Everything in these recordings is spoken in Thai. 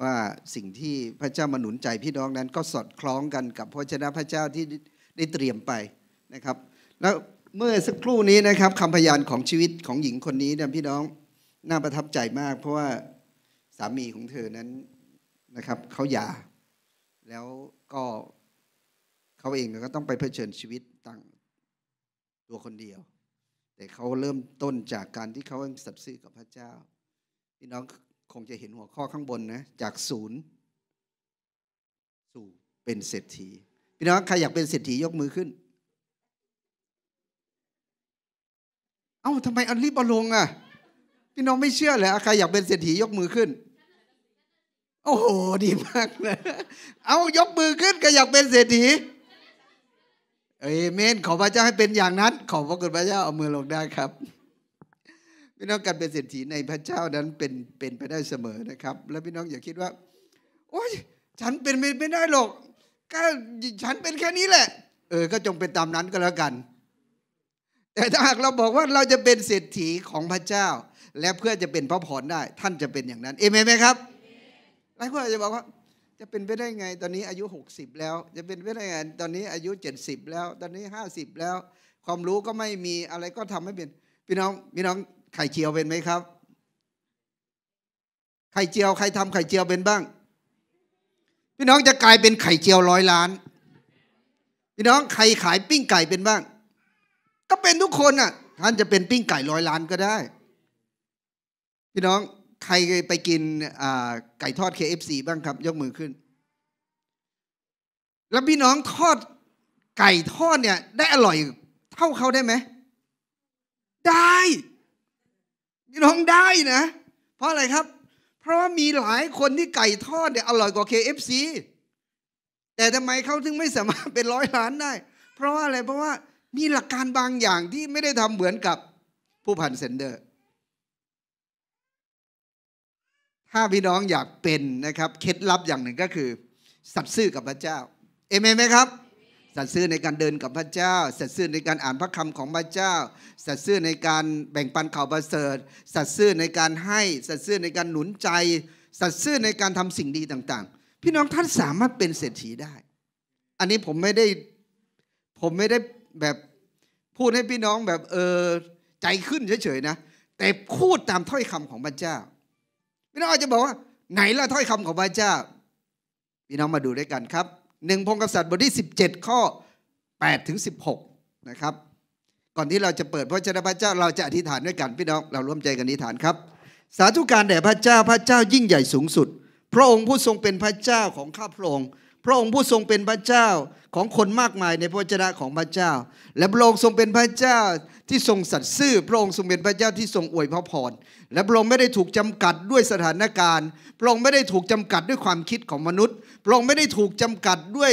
ว่าสิ่งที่พระเจ้ามาหนุนใจพี่น้องนั้นก็สอดคล้องกันกับพระชนะพระเจ้าที่ได้เตรียมไปนะครับ แล้วเมื่อสักครู่นี้นะครับคำพยานของชีวิตของหญิงคนนี้นะพี่น้องน่าประทับใจมาก เพราะว่าสามีของเธอนั้นนะครับเขาหย่า แล้วก็เขาเองก็ต้องไปเผชิญชีวิตต่างตัวคนเดียว แต่เขาเริ่มต้นจากการที่เขาสัตย์ซื่อกับพระเจ้าพี่น้องคงจะเห็นหัวข้อข้างบนนะจากศูนย์ สู่เป็นเศรษฐีพี่น้องใครอยากเป็นเศรษฐียกมือขึ้น เอ้าทำไมอันรีบอลง อ่ะ พี่น้องไม่เชื่อเลยใครอยากเป็นเศรษฐียกมือขึ้น โอ้โห ดีมากเลยเอายกมือขึ้นก็อยากเป็นเศรษฐีเอเมนขอ พระเจ้าให้เป็นอย่างนั้นขอพระคุณพระเจ้าเอามือลงได้ครับพี่น้องการเป็นเศรษฐีในพระเจ้านั้นเป็นเป็นไปได้เสมอนะครับ แล้วพี่น้องอย่าคิดว่า โอ๊ยฉันเป็นไม่ได้หรอกก็ฉันเป็นแค่นี้แหละเออก็จงเป็นตามนั้นก็แล้วกัน แต่ถ้าหากเราบอกว่าเราจะเป็นเศรษฐีของพระเจ้า และเพื่อจะเป็นพระพรได้ ท่านจะเป็นอย่างนั้น เอเมนไหมครับหลายคนอาจจะบอกว่า จะเป็นไปได้ไงตอนนี้อายุ 60 แล้วจะเป็นไปได้ไงตอนนี้อายุ70แล้ว ตอนนี้50แล้ว ความรู้ก็ไม่มีอะไรก็ทำไม่เป็น พี่น้อง พี่น้องไข่เจียวเป็นไหมครับ ไข่เจียวใครทำไข่เจียวเป็นบ้าง พี่น้องจะกลายเป็นไข่เจียวร้อยล้าน พี่น้องใครขายปิ้งไก่เป็นบ้าง ก็เป็นทุกคนอ่ะท่านจะเป็นปิ้งไก่ร้อยล้านก็ได้ พี่น้องใครไปกินไก่ทอด KFC บ้างครับ ยกมือขึ้น แล้วพี่น้องทอดไก่ทอดเนี่ย ได้อร่อยเท่าเขาได้ไหม ได้พี่น้องได้นะ เพราะอะไรครับ เพราะว่ามีหลายคนที่ไก่ทอดเนี่ยอร่อยกว่า KFC แต่ทำไมเขาถึงไม่สามารถเป็นร้อยล้านได้ เพราะว่าอะไรเพราะว่ามีหลักการบางอย่างที่ไม่ได้ทำเหมือนกับผู้พันเซนเดอร์ถ้าพี่น้องอยากเป็นนะครับเคล็ดลับอย่างหนึ่งก็คือ สัตย์ซื่อกับพระเจ้าเอเมนไหมครับสัตย์ซื่อในการเดินกับพระเจ้า สัตย์ซื่อในการอ่านพระคำของพระเจ้า สัตย์ซื่อในการแบ่งปันข่าวประเสริฐสัตย์ซื่อในการให้ สัตย์ซื่อในการหนุนใจ สัตย์ซื่อในการทำสิ่งดีต่าง ๆ พี่น้องท่านสามารถเป็นเศรษฐีได้ อันนี้ผมไม่ได้ ผมไม่ได้แบบพูดให้พี่น้องแบบ เออใจขึ้นเฉยๆนะ แต่พูดตามถ้อยคำของพระเจ้าพี่น้องอาจจะบอกว่า ไหนละถ้อยคำของพระเจ้า พี่น้องมาดูด้วยกันครับหนึ่งพงศษัตริย์บทที่17 ข้อ 8 ถึง 16นะครับก่อนที่เราจะเปิดพระเจ้าพระเจ้าเราจะอธิษฐานด้วยกัน พี่น้องเราร่วมใจกันอธิษฐานครับ สาธุการแด่พระเจ้าพระเจ้ายิ่งใหญ่สูงสุด พระองค์ผู้ทรงเป็นพระเจ้าของข้าพระองค์พระองค์ผู้ทรงเป็นพระเจ้าของคนมากมายในพระวจนะของพระเจ้า และพระองค์ทรงเป็นพระเจ้าที่ทรงสัตย์ซื่อพระองค์ทรงเป็นพระเจ้าที่ทรงอวยพระพรและพระองค์ไม่ได้ถูกจำกัดด้วยสถานการณ์พระองค์ไม่ได้ถูกจำกัดด้วยความคิดของมนุษย์พระองค์ไม่ได้ถูกจำกัดด้วย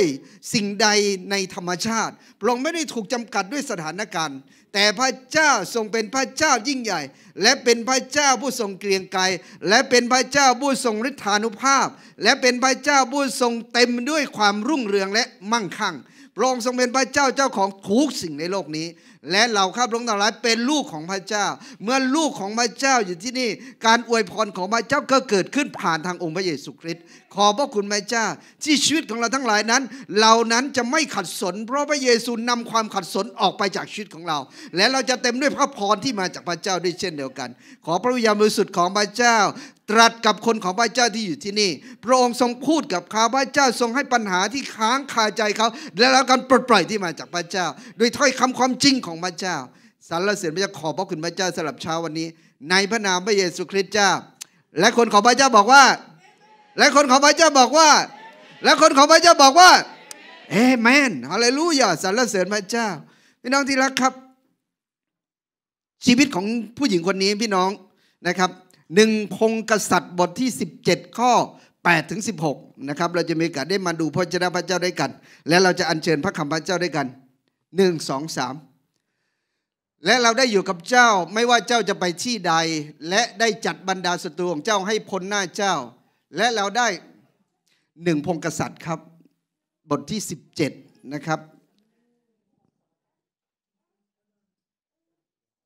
สิ่งใดในธรรมชาติพระองค์ไม่ได้ถูกจำกัดด้วยสถานการณ์ แต่พระเจ้าทรงเป็นพระเจ้ายิ่งใหญ่ และเป็นพระเจ้าผู้ทรงเกรียงไกรและเป็นพระเจ้าผู้ทรงฤทธานุภาพ และเป็นพระเจ้าผู้ทรงเต็มด้วยความรุ่งเรืองและมั่งคั่งางพระองค์ทรงเป็นพระเจ้าเจ้าของทุกสิ่งในโลกนี้และเราข้าพระองค์ทั้งหลายเป็นลูกของพระเจ้า เมื่อลูกของพระเจ้าอยู่ที่นี่ การอวยพรของพระเจ้าก็เกิดขึ้นผ่านทางองค์พระเยซูคริสต์ขอพระคุณพระเจ้าที่ชีวิตของเราทั้งหลายนั้นเรานั้นจะไม่ขัดสน เพราะพระเยซูนำความขัดสนออกไปจากชีวิตของเรา และเราจะเต็มด้วยพระพรที่มาจากพระเจ้าด้วยเช่นเดียวกัน ขอพระวิญญาณบริสุทธิ์ของพระเจ้า ตรัสกับคนของพระเจ้าที่อยู่ที่นี่ พระองค์ทรงพูดกับข้าพระเจ้าทรงให้ปัญหาที่ค้างคาใจเขาและแล้วการปลดปล่อยที่มาจากพระเจ้าโดยถ้อยคำความจริงของพระเจ้าสรรเสริญพระเจ้าขอบพระคุณพระเจ้าสำหรับเช้าวันนี้ ในพระนามพระเยซูคริสต์เจ้า และคนของพระเจ้าบอกว่า และคนของพระเจ้าบอกว่า และคนของพระเจ้าบอกว่า เอเมนฮาเลลูยาสรรเสริญพระเจ้า พี่น้องที่รักครับชีวิตของผู้หญิงคนนี้พี่น้องนะครับหนึ่งพงกษัตริย์บทที่ 17 ข้อ8ถึง16นะครับเราจะมีโอกาสได้มาดูพระเจ้าพระเจ้าด้วยกัน และเราจะอัญเชิญพระคำพระเจ้าด้วยกัน1 2 3และเราได้อยู่กับเจ้าไม่ว่าเจ้าจะไปที่ใดและได้จัดบรรดาศัตรูของเจ้าให้พ้นหน้าเจ้า และเราได้หนึ่งพงกษัตริย์ครับ บทที่17นะครับ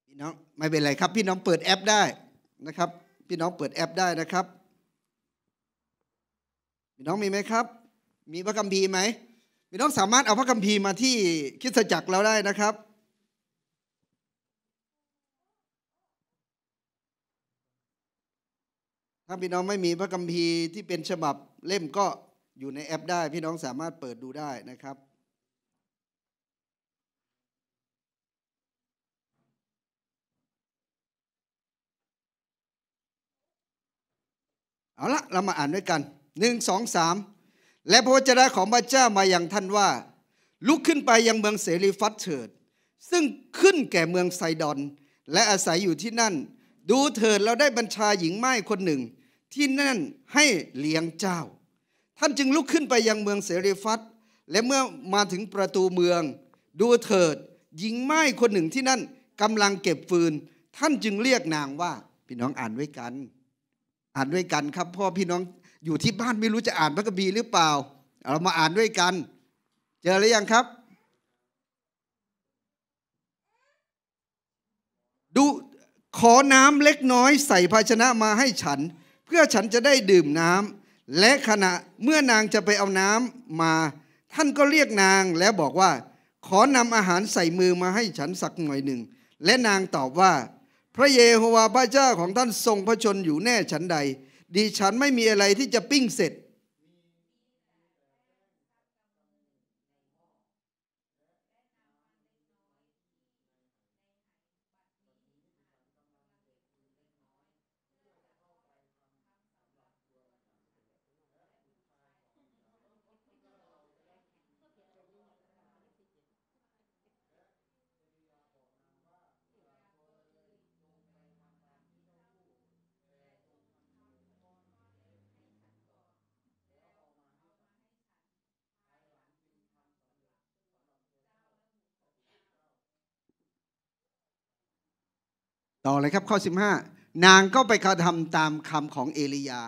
พี่น้องไม่เป็นไรครับ พี่น้องเปิดแอปได้นะครับ พี่น้องเปิดแอปได้นะครับพี่น้องมีไหมครับ มีพระคัมภีร์ไหมพี่น้องสามารถเอาพระคัมภีร์มาที่คิดจักรเราได้นะครับถ้าพี่น้องไม่มีพระคัมภีร์ที่เป็นฉบับเล่มก็อยู่ในแอปได้พี่น้องสามารถเปิดดูได้นะครับเอาละเรามาอ่านด้วยกันหนึ่งสองสามและพระวจนะของพระเจ้ามาอย่างท่านว่า ลุกขึ้นไปยังเมืองเสรีฟัตเถิดซึ่งขึ้นแก่เมืองไซดอน และอาศัยอยู่ที่นั่นดูเถิดเราได้บัญชาหญิงไม้คนหนึ่ง ที่นั่นให้เลี้ยงเจ้า ท่านจึงลุกขึ้นไปยังเมืองเสรีฟัตและเมื่อมาถึงประตูเมือง ดูเถิด หญิงไม้คนหนึ่งที่นั่นกำลังเก็บฟืน ท่านจึงเรียกนางว่า พี่น้องอ่านด้วยกัน อ่านด้วยกันครับ พ่อพี่น้องอยู่ที่บ้านไม่รู้จะอ่านพระกบีหรือเปล่า เรามาอ่านด้วยกัน เจอหรือยังครับดูขอน้ำเล็กน้อยใส่ภาชนะมาให้ฉัน เพื่อฉันจะได้ดื่มน้ำและขณะเมื่อนางจะไปเอาน้ำมา ท่านก็เรียกนางแล้วบอกว่า ขอนำอาหารใส่มือมาให้ฉันสักหน่อยหนึ่ง และนางตอบว่า พระเยโฮวาห์พระเจ้าของท่านทรงพระชนอยู่แน่ฉันใด ดีฉันไม่มีอะไรที่จะปิ้งเสร็จต่อเลยครับข้อ 15 นางก็ไปกระทำตามคำของเอลียา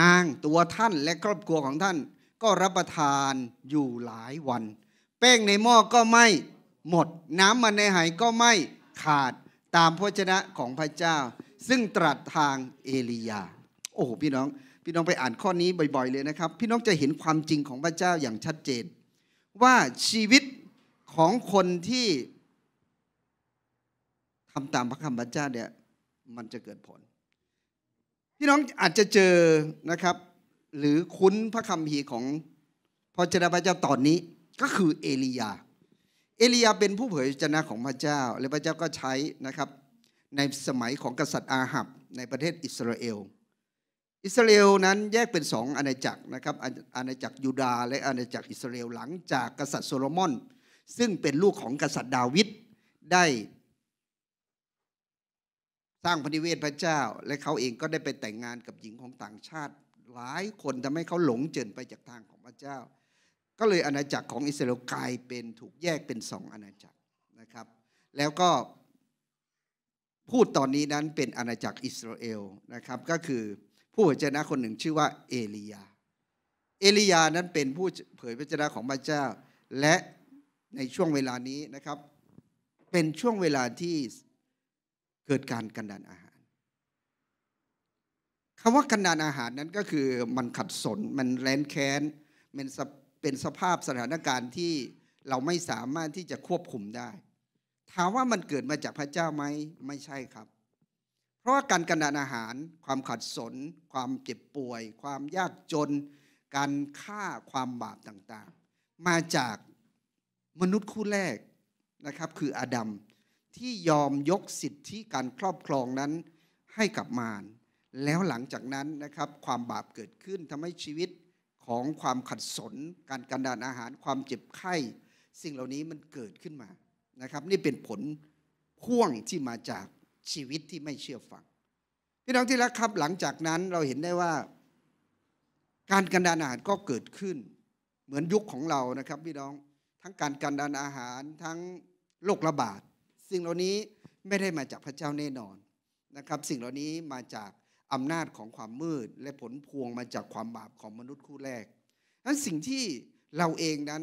นางตัวท่านและครอบครัวของท่าน ก็รับประทานอยู่หลายวัน แป้งในหม้อก็ไม่หมด น้ำมันในหยก็ไม่ขาดตามพระชนะของพระเจ้า ซึ่งตรัสทางเอลียาโอ้พี่น้อง พี่น้องไปอ่านข้อนี้บ่อย ๆเลยนะครับ พี่น้องจะเห็นความจริงของพระเจ้าอย่างชัดเจน ว่าชีวิตของคนที่ทำตามพระคำบัญชาเนี่ยมันจะเกิดผลพี่น้องอาจจะเจอนะครับหรือคุ้นพระคำพีของพระเจ้าพระเจ้าตอนนี้ก็คือเอลียา เอลียาเป็นผู้เผยชนะของพระเจ้า และพระเจ้าก็ใช้นะครับในสมัยของกษัตริย์อาหับในประเทศอิสราเอล อิสราเอลนั้นแยกเป็นสองอาณาจักรนะครับ อาณาจักรยูดาและอาณาจักรอิสราเอลหลังจากกษัตริย์โซโลมอนซึ่งเป็นลูกของกษัตริย์ดาวิดได้ั้งพนิเวศพระเจ้า และเขาเองก็ได้ไปแต่งงานกับหญิงของต่างชาติหลายคนทำให้เขาหลงเจินไปจากทางของพระเจ้า ก็เลยอาณาจักรของอิสราเอลกลายเป็นถูกแยกเป็นสองอาณาจักรนะครับ แล้วก็พูดตอนนี้นั้นเป็นอาณาจักรอิสราเอลนะครับก็คือผู้เผยพระชนะคนหนึ่งชื่อว่าเอลียา เอลียานั้นเป็นผู้เผยพระชนะของพระเจ้า และในช่วงเวลานี้นะครับเป็นช่วงเวลาที่เกิดการกันดานอาหาร คำว่ากันดานอาหารนั้นก็คือมันขัดสน มันแรนแค้นมันเป็นสภาพสถานการณ์ที่เราไม่สามารถที่จะควบคุมได้ ถามว่ามันเกิดมาจากพระเจ้าไหมไม่ใช่ครับ เพราะว่าการกันดานอาหาร ความขัดสน ความเจ็บป่วย ความยากจน การฆ่า ความบาปต่างๆ มาจากมนุษย์คู่แรกนะครับ คืออาดัมที่ยอมยกสิทธิการครอบครองนั้นให้กับมารแล้วหลังจากนั้นนะครับความบาปเกิดขึ้นทำให้ชีวิตของความขัดสน การกันดานอาหาร ความเจ็บไข้ สิ่งเหล่านี้มันเกิดขึ้นมานะครับนี่เป็นผลพ่วงที่มาจากชีวิตที่ไม่เชื่อฟังพี่น้องที่รักครับหลังจากนั้นเราเห็นได้ว่าการกันดานอาหารก็เกิดขึ้น เหมือนยุคของเรานะครับพี่น้องทั้งการกันดานอาหารทั้งโรคระบาดสิ่งเหล่านี้ไม่ได้มาจากพระเจ้าแน่นอนนะครับ สิ่งเหล่านี้มาจากอำนาจของความมืดและผลพวงมาจากความบาปของมนุษย์คู่แรกนั้นสิ่งที่เราเองนั้น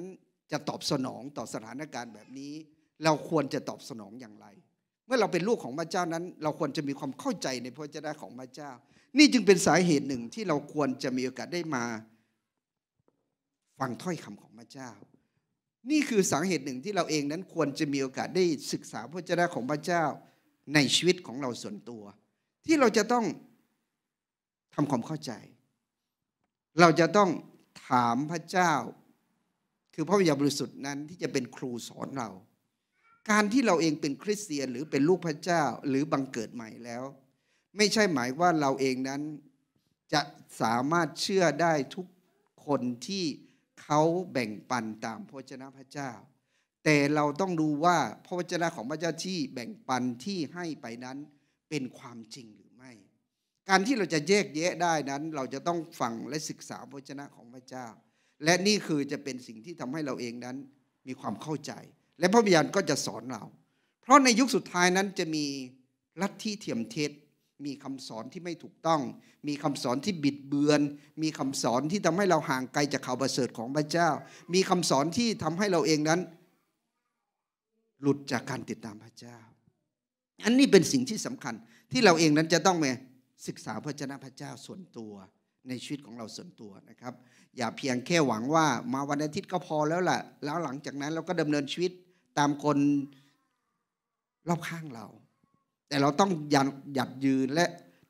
จะตอบสนองต่อสถานการณ์แบบนี้ เราควรจะตอบสนองอย่างไร เมื่อเราเป็นลูกของพระเจ้านั้น เราควรจะมีความเข้าใจในพระเจ้าของพระเจ้า นี่จึงเป็นสาเหตุหนึ่งที่เราควรจะมีโอกาสได้มา ฟังถ้อยคำของพระเจ้านี่คือสาเหตุหนึ่งที่เราเองนั้นควรจะมีโอกาสได้ศึกษาพระเจ้าของพระเจ้าในชีวิตของเราส่วนตัว ที่เราจะต้องทำความเข้าใจ เราจะต้องถามพระเจ้า คือพระวิญญาณบริสุทธิ์นั้นที่จะเป็นครูสอนเรา การที่เราเองเป็นคริสเตียนหรือเป็นลูกพระเจ้าหรือบังเกิดใหม่แล้ว ไม่ใช่หมายว่าเราเองนั้นจะสามารถเชื่อได้ทุกคนที่เขาแบ่งปันตามพระวจนะพระเจ้า แต่เราต้องดูว่าพระวจนะของพระเจ้าที่แบ่งปันที่ให้ไปนั้นเป็นความจริงหรือไม่ การที่เราจะแยกแยะได้นั้น เราจะต้องฟังและศึกษาพระวจนะของพระเจ้า และนี่คือจะเป็นสิ่งที่ทำให้เราเองนั้นมีความเข้าใจ และพระวิญญาณก็จะสอนเรา เพราะในยุคสุดท้ายนั้นจะมีลัทธิเทียมเท็จมีคำสอนที่ไม่ถูกต้อง มีคำสอนที่บิดเบือน มีคำสอนที่ทำให้เราห่างไกลจากข่าวประเสริฐของพระเจ้า มีคำสอนที่ทำให้เราเองนั้น หลุดจากการติดตามพระเจ้า อันนี้เป็นสิ่งที่สำคัญที่เราเองนั้นจะต้องไปศึกษาพระเจ้าพระเจ้าส่วนตัว ในชีวิตของเราส่วนตัวนะครับ อย่าเพียงแค่หวังว่า มาวันอาทิตย์ก็พอแล้วล่ะแล้วหลังจากนั้นเราก็ดำเนินชีวิตตามคนรอบข้างเราแต่เราต้องยันหยัดยืนและ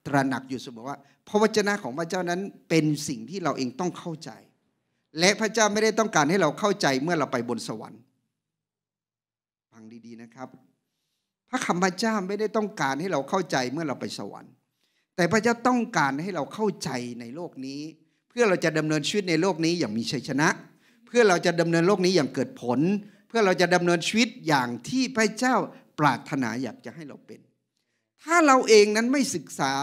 ตระหนักอยู่เสมอว่า พระวจนะของพระเจ้านั้นเป็นสิ่งที่เราเองต้องเข้าใจ และพระเจ้าไม่ได้ต้องการให้เราเข้าใจเมื่อเราไปบนสวรรค์ฟังดี ๆนะครับ พระคำพระเจ้าไม่ได้ต้องการให้เราเข้าใจเมื่อเราไปสวรรค์ แต่พระเจ้าต้องการให้เราเข้าใจในโลกนี้ เพื่อเราจะดำเนินชีวิตในโลกนี้อย่างมีชัยชนะ เพื่อเราจะดำเนินโลกนี้อย่างเกิดผล เพื่อเราจะดำเนินชีวิตอย่างที่พระเจ้าปรารถนาอยากจะให้เราเป็นถ้าเราเองนั้นไม่ศึกษา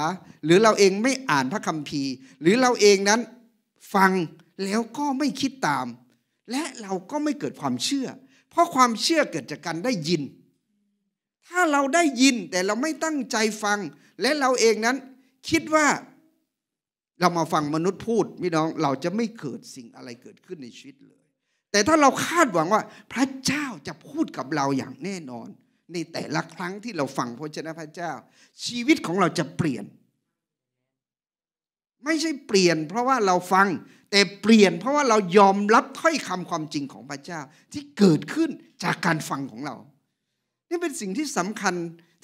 หรือเราเองไม่อ่านพระคัมภีร์ หรือเราเองนั้นฟังแล้วก็ไม่คิดตาม และเราก็ไม่เกิดความเชื่อ เพราะความเชื่อเกิดจากการได้ยิน ถ้าเราได้ยินแต่เราไม่ตั้งใจฟัง และเราเองนั้นคิดว่าเรามาฟังมนุษย์พูดพี่น้อง เราจะไม่เกิดสิ่งอะไรเกิดขึ้นในชีวิตเลย แต่ถ้าเราคาดหวังว่า พระเจ้าจะพูดกับเราอย่างแน่นอนในแต่ละครั้งที่เราฟังพระเจ้าพระเจ้า ชีวิตของเราจะเปลี่ยน ไม่ใช่เปลี่ยนเพราะว่าเราฟัง แต่เปลี่ยนเพราะว่าเรายอมรับถ้อยคำความจริงของพระเจ้าที่เกิดขึ้นจากการฟังของเรา นี่เป็นสิ่งที่สำคัญ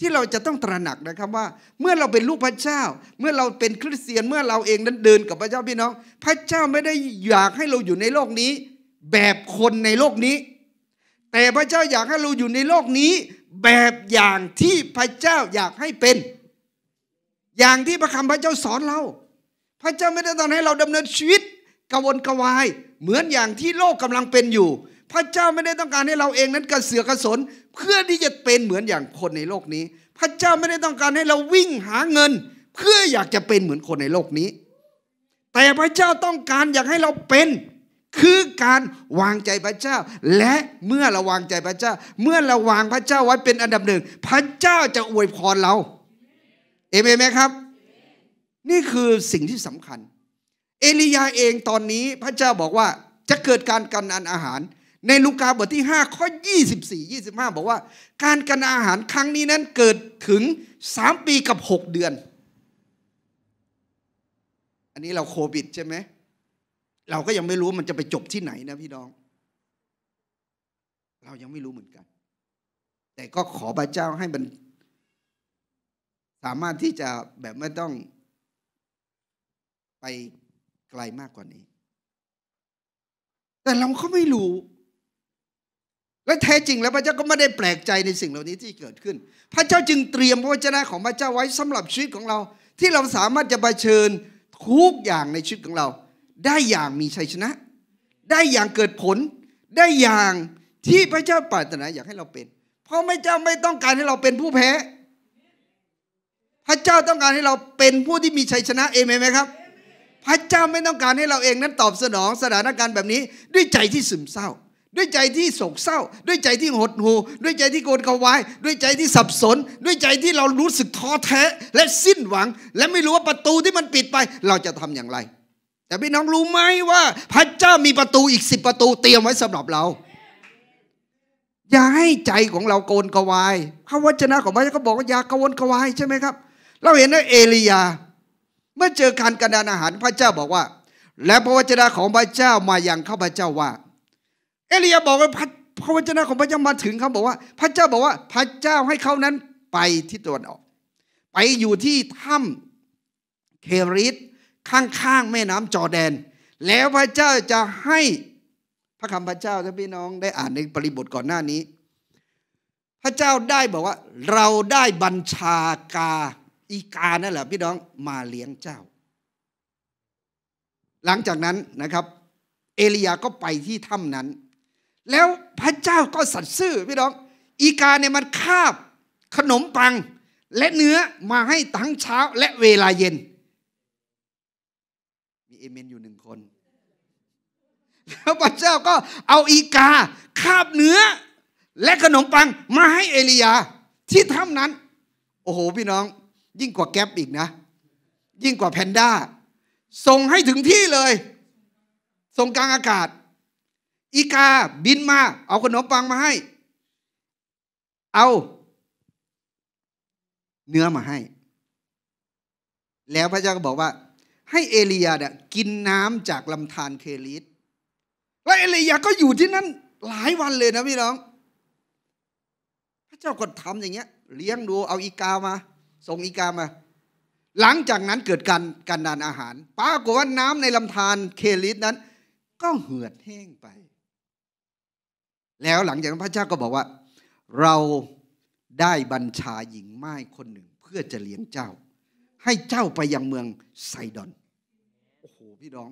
ที่เราจะต้องตระหนักนะครับว่าเมื่อเราเป็นลูกพระเจ้า เมื่อเราเป็นคริสเตียนเมื่อเราเองนั้นเดินกับพระเจ้าพี่น้องพระเจ้าไม่ได้อยากให้เราอยู่ในโลกนี้ แบบคนในโลกนี้ แต่พระเจ้าอยากให้เราอยู่ในโลกนี้แบบอย่างที่พระเจ้าอยากให้เป็น อย่างที่พระคำพระเจ้าสอนเราพระเจ้าไม่ได้ตอนให้เราดำเนินชีวิต กวนกวาย เหมือนอย่างที่โลกกำลังเป็นอยู่ พระเจ้าไม่ได้ต้องการให้เราเองนั้นกระเสือกกระสนเพื่อที่จะเป็นเหมือนอย่างคนในโลกนี้ พระเจ้าไม่ได้ต้องการให้เราวิ่งหาเงิน เพื่ออยากจะเป็นเหมือนคนในโลกนี้ แต่พระเจ้าต้องการอยากให้เราเป็นคือการวางใจพระเจ้าและเมื่อเราวางใจพระเจ้า เมื่อเราวางพระเจ้าไว้เป็นอันดับหนึ่งพระเจ้าจะอวยพรเราเอเมนไหมครับนี่คือสิ่งที่สำคัญ เอลียาเองตอนนี้พระเจ้าบอกว่าจะเกิดการกันอันอาหารในลูกาบทที่5ข้อ24 25 บอกว่า การกันอาหารครั้งนี้นั้นเกิดถึง3ปีกับ6เดือน อันนี้เราโควิดใช่ไหมเราก็ยังไม่รู้มันจะไปจบที่ไหนนะพี่น้อง เรายังไม่รู้เหมือนกัน แต่ก็ขอพระเจ้าให้มัน สามารถที่จะแบบไม่ต้องไปไกลมากกว่านี้แต่เราก็ไม่รู้ และแท้จริงแล้วพระเจ้าก็ไม่ได้แปลกใจในสิ่งเหล่านี้ที่เกิดขึ้น พระเจ้าจึงเตรียมพระวจนะของพระเจ้าไว้สำหรับชีวิตของเรา ที่เราสามารถจะะเผชิญทุกอย่างในชีวิตของเราได้อย่างมีชัยชนะ ได้อย่างเกิดผลได้อย่างที่พระเจ้าปรารถนาอยากให้เราเป็น เพราะพระเจ้าไม่ต้องการให้เราเป็นผู้แพ้ พระเจ้าต้องการให้เราเป็นผู้ที่มีชัยชนะเองไหมครับพระเจ้าไม่ต้องการให้เราเองนั้นตอบสนองสถานการณ์แบบนี้ ด้วยใจที่ซึมเศร้า ด้วยใจที่โศกเศร้า ด้วยใจที่หดหู่ด้วยใจที่โกรธเขาวายด้วยใจที่สับสน ด้วยใจที่เรารู้สึกท้อแท้และสิ้นหวัง และไม่รู้ว่าประตูที่มันปิดไป เราจะทำอย่างไรแต่พี่น้องรู้ไหมว่าพระเจ้ามีประตูอีกสิบประตูเตรียมไว้สำหรับเราอย่าให้ใจของเราโกนกวายพระวจนะของพระเจ้าก็บอกว่าอย่าโกนกวาย ใช่ไหมครับ เราเห็นนะเอลียาเมื่อเจอการกระดานอาหาร พระเจ้าบอกว่า และพระวจนะของพระเจ้ามาอย่างข้าพเจ้าว่า เอลียาบอกว่าพระพระวจนะของพระเจ้ามาถึงเขาบอกว่าพระเจ้าบอกว่าพระเจ้าให้เขานั้นไปที่ตะวันออก ไปอยู่ที่ถ้ำเคริสข้าง ๆ แม่น้ำจอแดน แล้วพระเจ้าจะให้พระคำพระเจ้าท่านพี่น้องได้อ่านในปริบทก่อนหน้านี้ พระเจ้าได้บอกว่า เราได้บัญชากาอีกานั่นแหละพี่น้องมาเลี้ยงเจ้า หลังจากนั้นนะครับ เอลียาก็ไปที่ถ้ำนั้น แล้วพระเจ้าก็สัตย์ซื่อพี่น้อง อีกาเนี่ยมันคาบ ขนมปังและเนื้อมาให้ทั้งเช้าและเวลาเย็นีเอเมนอยู่หนึ่งคนแล้วพระเจ้าก็เอาอีกาคาบเนื้อ และขนมปังมาให้เอลียา ที่ถ้ำนั้น โอ้โหพี่น้อง ยิ่งกว่าแก๊ปอีกนะ ยิ่งกว่าแพนด้าส่งให้ถึงที่เลยส่งกลางอากาศอีกาบินมา เอาขนมปังมาให้ เอา เนื้อมาให้ แล้วพระเจ้าก็บอกว่าให้เอลียาเนี่ยกินน้ำจากลำธารเคลิสและเอลียาก็อยู่ที่นั่นหลายวันเลยนะพี่น้อง พระเจ้าก็ทำอย่างเงี้ย เลี้ยงดูเอาอีกามาส่งอีกามา หลังจากนั้นเกิดการการดานอาหารปรากฏว่าน้ำในลำธารเคลิสนั้น ก็เหือดแห้งไป แล้วหลังจากนั้นพระเจ้าก็บอกว่า เราได้บัญชาหญิงไม้คนหนึ่งเพื่อจะเลี้ยงเจ้า ให้เจ้าไปยังเมืองไซดอนพี่น้อง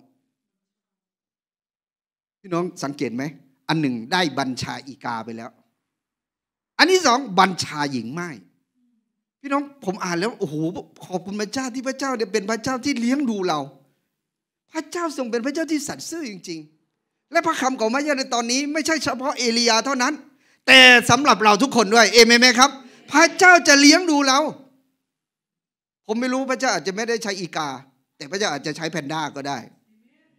พี่น้องสังเกตไหม อันหนึ่งได้บัญชาอีกาไปแล้ว อันที่สองบัญชาหญิงไม่ พี่น้องผมอ่านแล้วโอ้โหขอบคุณพระเจ้าที่พระเจ้าเนี่ยเป็นพระเจ้าที่เลี้ยงดูเรา พระเจ้าทรงเป็นพระเจ้าที่สัตย์ซื่อจริงๆ และพระคำของพระเจ้าในตอนนี้ไม่ใช่เฉพาะเอลียาเท่านั้น แต่สำหรับเราทุกคนด้วย เอเมนไหมครับ พระเจ้าจะเลี้ยงดูเรา ผมไม่รู้พระเจ้าอาจจะไม่ได้ใช้อีกาแต่พระเจ้าอาจจะใช้แพนด้าก็ได้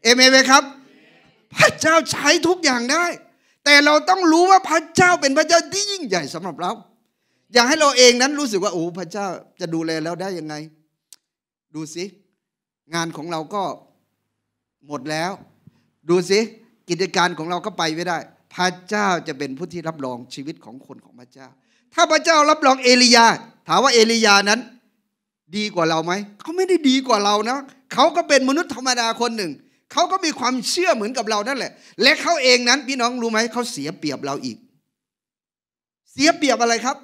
เอเมนไหมครับ พระเจ้าใช้ทุกอย่างได้ แต่เราต้องรู้ว่าพระเจ้าเป็นพระเจ้าที่ยิ่งใหญ่สำหรับเรา อย่าให้เราเองนั้นรู้สึกว่าโอ้พระเจ้าจะดูแลเราได้ยังไง ดูสิงานของเราก็หมดแล้ว ดูสิกิจการของเราก็ไปไม่ได้ พระเจ้าจะเป็นผู้ที่รับรองชีวิตของคนของพระเจ้า ถ้าพระเจ้ารับรองเอลียาถามว่าเอลียานั้นดีกว่าเราไหมเขาไม่ได้ดีกว่าเรานะเขาก็เป็นมนุษย์ธรรมดาคนหนึ่ง เขาก็มีความเชื่อเหมือนกับเรานั่นแหละ และเขาเองนั้นพี่น้องรู้ไหมเขาเสียเปรียบเราอีก เสียเปรียบอะไรครับ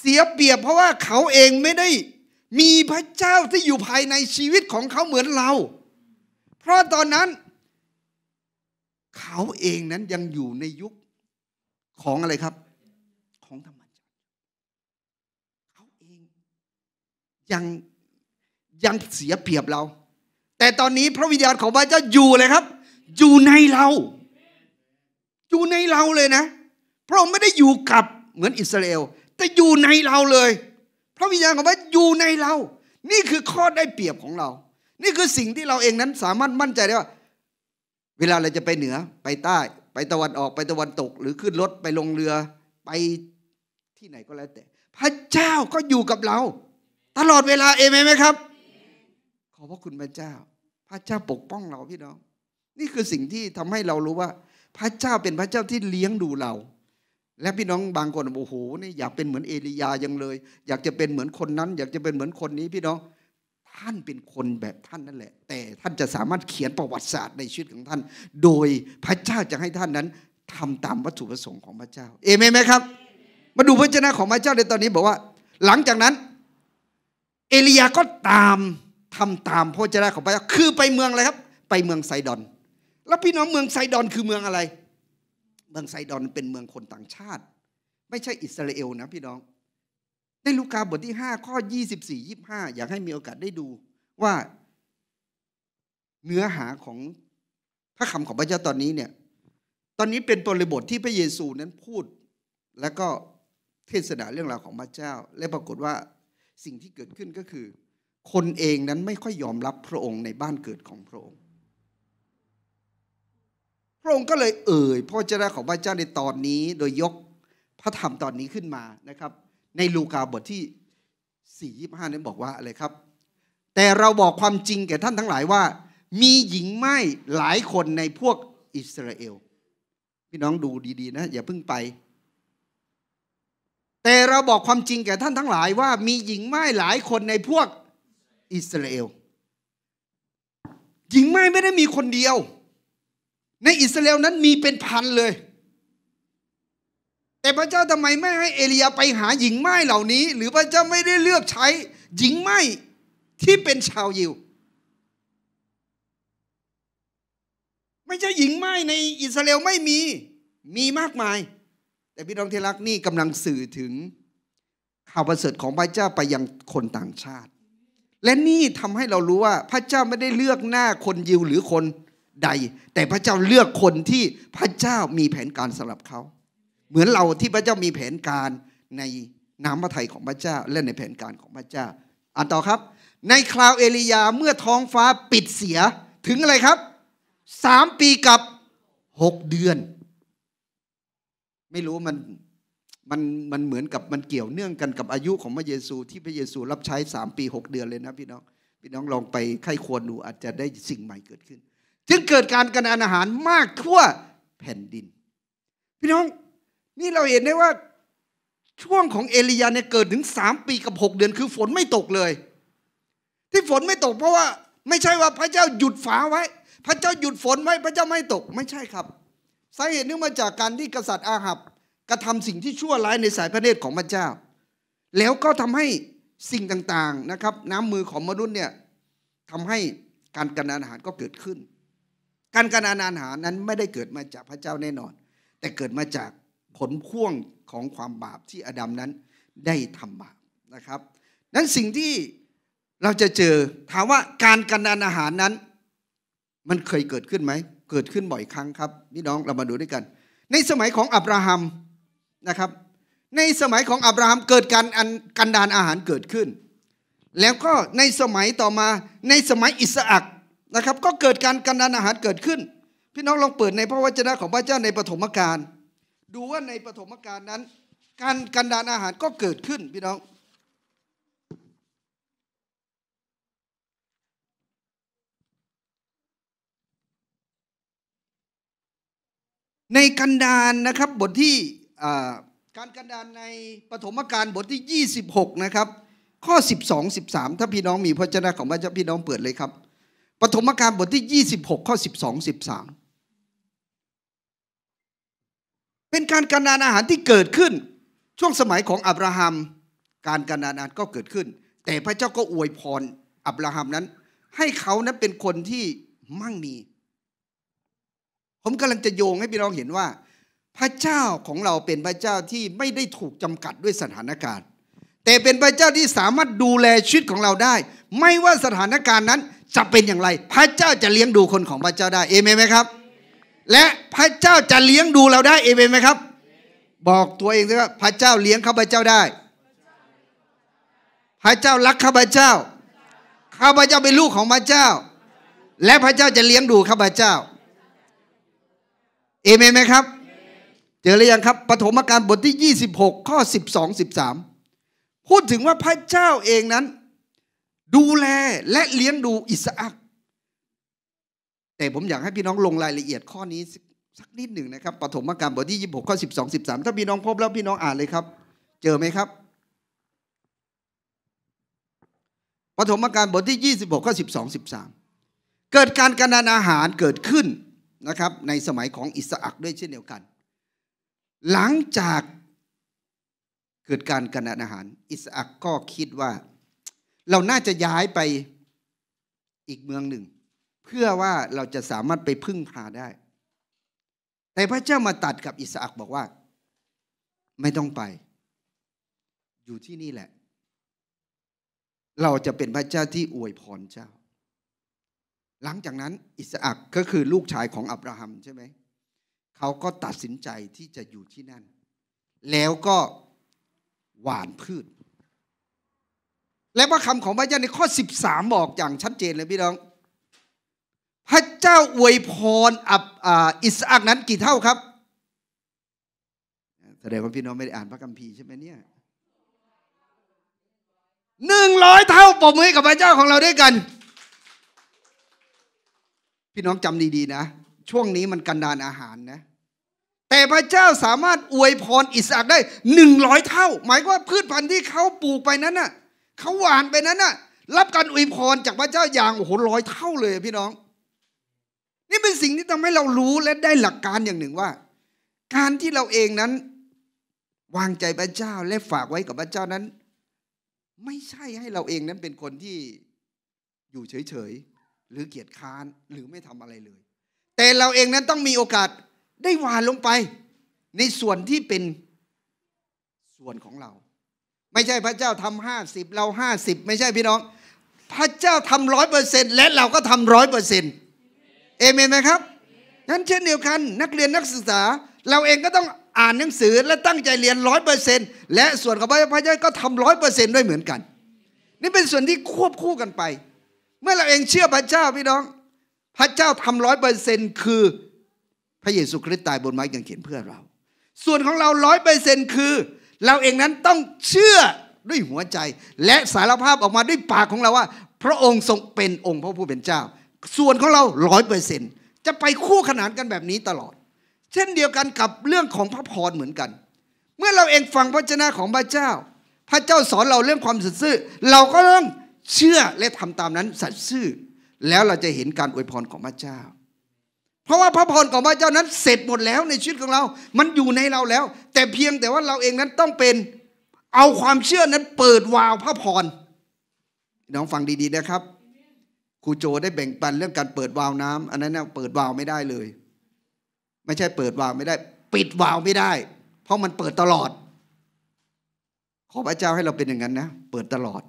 เสียเปรียบเพราะว่าเขาเองไม่ได้ มีพระเจ้าที่อยู่ภายในชีวิตของเขาเหมือนเรา เพราะตอนนั้น เขาเองนั้นยังอยู่ในยุคของอะไรครับยังยังเสียเปรียบเรา แต่ตอนนี้พระวิญญาณของพระเจ้าอยู่เลยครับ อยู่ในเรา อยู่ในเราเลยนะพระองค์ไม่ได้อยู่กับเหมือนอิสราเอลแต่อยู่ในเราเลย พระวิญญาณของพระอยู่ในเรา นี่คือข้อได้เปรียบของเรา นี่คือสิ่งที่เราเองนั้นสามารถมั่นใจได้ว่า เวลาเราจะไปเหนือไปใต้ ไปตะวันออกไปตะวันตก หรือขึ้นรถไปลงเรือไปที่ไหนก็แล้วแต่ พระเจ้าก็อยู่กับเราตลอดเวลาเอเมนไหมครับ ขอบพระคุณพระเจ้า พระเจ้าปกป้องเราพี่น้อง นี่คือสิ่งที่ทำให้เรารู้ว่า พระเจ้าเป็นพระเจ้าที่เลี้ยงดูเรา และพี่น้องบางคนโอ้โหนี่อยากเป็นเหมือนเอลียาอย่างเลย อยากจะเป็นเหมือนคนนั้น อยากจะเป็นเหมือนคนนี้พี่น้อง ท่านเป็นคนแบบท่านนั่นแหละ แต่ท่านจะสามารถเขียนประวัติศาสตร์ในชีวิตของท่าน โดยพระเจ้าจะให้ท่านนั้นทำตามวัตถุประสงค์ของพระเจ้า เอเมนไหมครับ มาดูพระเจ้าของพระเจ้าในตอนนี้บอกว่า หลังจากนั้นเอลียาก็ตามทำตามพระเจ้าของพระเจ้าคือไปเมืองอะไรครับไปเมืองไซดอน แล้วพี่น้องเมืองไซดอนคือเมืองอะไร เมืองไซดอนเป็นเมืองคนต่างชาติ ไม่ใช่อิสราเอลนะพี่น้อง ในลูกาบทที่5ข้อ24 25อยากให้มีโอกาสได้ดูว่าเนื้อหาของพระคำของพระเจ้าตอนนี้เนี่ยตอนนี้เป็นบริบทที่พระเยซูนั้นพูด แล้วก็เทศนาเรื่องราวของพระเจ้า และปรากฏว่าสิ่งที่เกิดขึ้นก็คือ คนเองนั้นไม่ค่อยยอมรับพระองค์ในบ้านเกิดของพระองค์ พระองค์ก็เลยเอ่ยพระเจ้าของพระเจ้าในตอนนี้ โดยยกพระธรรมตอนนี้ขึ้นมานะครับ ในลูกาบทที่4 25 นั้นบอกว่าอะไรครับ แต่เราบอกความจริงแก่ท่านทั้งหลายว่า มีหญิงไม้หลายคนในพวกอิสราเอลพี่น้องดูดีๆนะอย่าเพิ่งไปแต่เราบอกความจริงแก่ท่านทั้งหลายว่ามีหญิงไม้หลายคนในพวกอิสราเอลหญิงไม้ไม่ได้มีคนเดียว ในอิสราเอลนั้นมีเป็นพันเลยแต่พระเจ้าทำไมไม่ให้เอลียาไปหาหญิงไม้เหล่านี้ หรือพระเจ้าไม่ได้เลือกใช้หญิงไม้ที่เป็นชาวยิว ไม่ใช่หญิงไม้ในอิสราเอลไม่มีมีมากมายแต่พี่น้องที่รักนี่กำลังสื่อถึงข่าวประเสริฐของพระเจ้าไปยังคนต่างชาติ และนี่ทำให้เรารู้ว่าพระเจ้าไม่ได้เลือกหน้าคนยิวหรือคนใด แต่พระเจ้าเลือกคนที่พระเจ้ามีแผนการสำหรับเขา เหมือนเราที่พระเจ้ามีแผนการในน้ำพระทัยของพระเจ้าและในแผนการของพระเจ้าอ่านต่อครับ ในคราวเอลียาเมื่อท้องฟ้าปิดเสียถึงอะไรครับสามปีกับหกเดือนไม่รู้มันมันมันเหมือนกับมันเกี่ยวเนื่องกันกับอายุของพระเยซูที่พระเยซูรับใช้สามปีหกเดือนเลยนะพี่น้อง พี่น้องลองไปไข้ควรดูอาจจะได้สิ่งใหม่เกิดขึ้น จึงเกิดการกันอาหารมากทั่วแผ่นดิน พี่น้องนี่เราเห็นได้ว่าช่วงของเอลียาเนี่ยเกิดถึงสามปีกับหกเดือน คือฝนไม่ตกเลย ที่ฝนไม่ตกเพราะว่าไม่ใช่ว่าพระเจ้าหยุดฝาไว้ พระเจ้าหยุดฝนไว้พระเจ้าไม่ตกไม่ใช่ครับสาเหตุนี่งมาจากการที่กษัตริย์อาหับกระทำสิ่งที่ชั่วร้ายในสายพระเนตรของพระเจ้า แล้วก็ทำให้สิ่งต่างๆนะครับ น้ำมือของมนุษย์เนี่ยทำให้การกันอาหารก็เกิดขึ้น การกันอาหารนั้นไม่ได้เกิดมาจากพระเจ้าแน่นอน แต่เกิดมาจากผลพ่วงของความบาปที่อดัมนั้นได้ทำบาปนะครับนั้นสิ่งที่เราจะเจอถามว่าการกันอาหารนั้น มันเคยเกิดขึ้นไหมเกิดขึ้นบ่อยครั้งครับพี่น้องเรามาดูด้วยกัน ในสมัยของอับราฮัมนะครับ ในสมัยของอับราฮัมเกิดการอันกันดานอาหารเกิดขึ้น แล้วก็ในสมัยต่อมาในสมัยอิสอักนะครับ ก็เกิดการกันดานอาหารเกิดขึ้น พี่น้องลองเปิดในพระวจนะของพระเจ้าในปฐมกาลดูว่าในปฐมกาลนั้นการกันดานอาหารก็เกิดขึ้นพี่น้องในกันดานนะครับบทที่การกันดารในปฐมกาลบทที่26นะครับข้อ 12 13 ถ้าพี่น้องมีพระเจ้าของพระเจ้าพี่น้องเปิดเลยครับปฐมกาลบทที่ 26ข้อ12 13 เป็นการกันดารอาหารที่เกิดขึ้น ช่วงสมัยของอับราฮัมการกันดานอาหารก็เกิดขึ้น แต่พระเจ้าก็อวยพรอับราฮัมนั้น ให้เขานั้นเป็นคนที่มั่งมีผมกำลังจะโยงให้พี่น้องเห็นว่า พระเจ้าของเราเป็นพระเจ้าที่ไม่ได้ถูกจำกัดด้วยสถานการณ์ แต่เป็นพระเจ้าที่สามารถดูแลชีวิตของเราได้ ไม่ว่าสถานการณ์นั้นจะเป็นอย่างไร พระเจ้าจะเลี้ยงดูคนของพระเจ้าได้เอเมนไหมครับ และพระเจ้าจะเลี้ยงดูเราได้เอเมนไหมครับ บอกตัวเองด้วยว่าพระเจ้าเลี้ยงข้าพเจ้าได้ พระเจ้ารักข้าพเจ้าข้าพเจ้าเป็นลูกของพระเจ้า และพระเจ้าจะเลี้ยงดูข้าพเจ้าเอเมนไหมครับเจอหรือยังครับปฐมกาลบทที่ 26ข้อ12 13 พูดถึงว่าพระเจ้าเองนั้น ดูแลและเลี้ยงดูอิสอัแต่ผมอยากให้พี่น้องลงรายละเอียดข้อนี้สักนิดหนึ่งนะครับปฐมกาลบทที่ 26ข้อ12 13ถ้าพี่น้องพบแล้วพี่น้องอ่านเลยครับ เจอไหมครับปฐมกาลบทที่ 26ข้อ12 13 เกิดการกันดานอาหารเกิดขึ้นนะครับในสมัยของอิสอักด้วยเช่นเดียวกัน หลังจากเกิดการกันอาหาร อิสอักก็คิดว่า เราน่าจะย้ายไปอีกเมืองหนึ่ง เพื่อว่าเราจะสามารถไปพึ่งพาได้ แต่พระเจ้ามาตัดกับอิสอักบอกว่าไม่ต้องไป อยู่ที่นี่แหละ เราจะเป็นพระเจ้าที่อวยพรเจ้าหลังจากนั้นอิสอักก็คือลูกชายของอับราฮัมใช่ไหมเขาก็ตัดสินใจที่จะอยู่ที่นั่นแล้วก็หวานพืช และว่าคำของพระเจ้าในข้อ 13 บอกอย่างชัดเจนเลยพี่น้อง พระเจ้าอวยพรอับอิสอักนั้นกี่เท่าครับแสดงว่าพี่น้องไม่ได้อ่านพระคัมภีร์ใช่ไหมเนี่ยหนึ่งร้อยเท่าปมมือกับพระเจ้าของเราด้วยกันพี่น้องจำดีๆนะช่วงนี้มันกันดานอาหารนะ แต่พระเจ้าสามารถอวยพรอิสระได้หนึ่งร้อยเท่า หมายว่าพืชพันธุ์ที่เขาปลูกไปนั้นน่ะเขาหวานไปนั้นน่ะรับการอวยพรจากพระเจ้าอย่างโอ้โหร้อยเท่าเลยพี่น้อง นี่เป็นสิ่งที่ทำให้เรารู้และได้หลักการอย่างหนึ่งว่า การที่เราเองนั้น วางใจพระเจ้าและฝากไว้กับพระเจ้านั้น ไม่ใช่ให้เราเองนั้นเป็นคนที่อยู่เฉยหรือเกียรติค้านหรือไม่ทำอะไรเลย แต่เราเองนั้นต้องมีโอกาสได้หวานลงไป ในส่วนที่เป็นส่วนของเรา ไม่ใช่พระเจ้าทำห้าสิบเราห้าสิบไม่ใช่พี่น้อง พระเจ้าทำร้อยเปอร์เซ็นต์และเราก็ทำร้อยเปอร์เซ็นต์เอเมนไหมครับนั้นเช่นเดียวกันนักเรียนนักศึกษาเราเองก็ต้องอ่านหนังสือและตั้งใจเรียนร้อยเปอร์เซ็นต์และส่วนของพระเจ้าก็ทำร้อยเปอร์เซ็นต์ด้วยเหมือนกัน นี่เป็นส่วนที่ควบคู่กันไปเมื่อเราเองเชื่อพระเจ้าพี่น้อง พระเจ้าทำร้อยเปอร์เซ็นคือ พระเยซูคริสต์ตายบนไม้กางเขนเพื่อเรา ส่วนของเราร้อยเปอร์เซ็นคือ เราเองนั้นต้องเชื่อด้วยหัวใจและสารภาพออกมาด้วยปากของเราว่า พระองค์ทรงเป็นองค์พระผู้เป็นเจ้า ส่วนของเราร้อยเปอร์เซ็นจะไปคู่ขนานกันแบบนี้ตลอด เช่นเดียวกันกับเรื่องของพระพรเหมือนกัน เมื่อเราเองฟังพระเจ้าของพระเจ้า พระเจ้าสอนเราเรื่องความสัตย์ซื่อเราก็ต้องเชื่อและทำตามนั้นสัตย์ซื่อแล้วเราจะเห็นการอวยพรของพระเจ้า เพราะว่าพระพรของพระเจ้านั้นเสร็จหมดแล้ว ในชีวิตของเรา มันอยู่ในเราแล้ว แต่เพียงแต่ว่าเราเองนั้นต้องเป็นเอาความเชื่อนั้นเปิดวาวพระพรน้องฟังดีๆนะครับครูโจได้แบ่งปันเรื่องการเปิดวาวน้ำ อันนั้นเนี่ยเปิดวาวไม่ได้เลย ไม่ใช่เปิดวาวไม่ได้ ปิดวาวไม่ได้ เพราะมันเปิดตลอดขอพระเจ้าให้เราเป็นอย่างนั้นนะ เปิดตลอด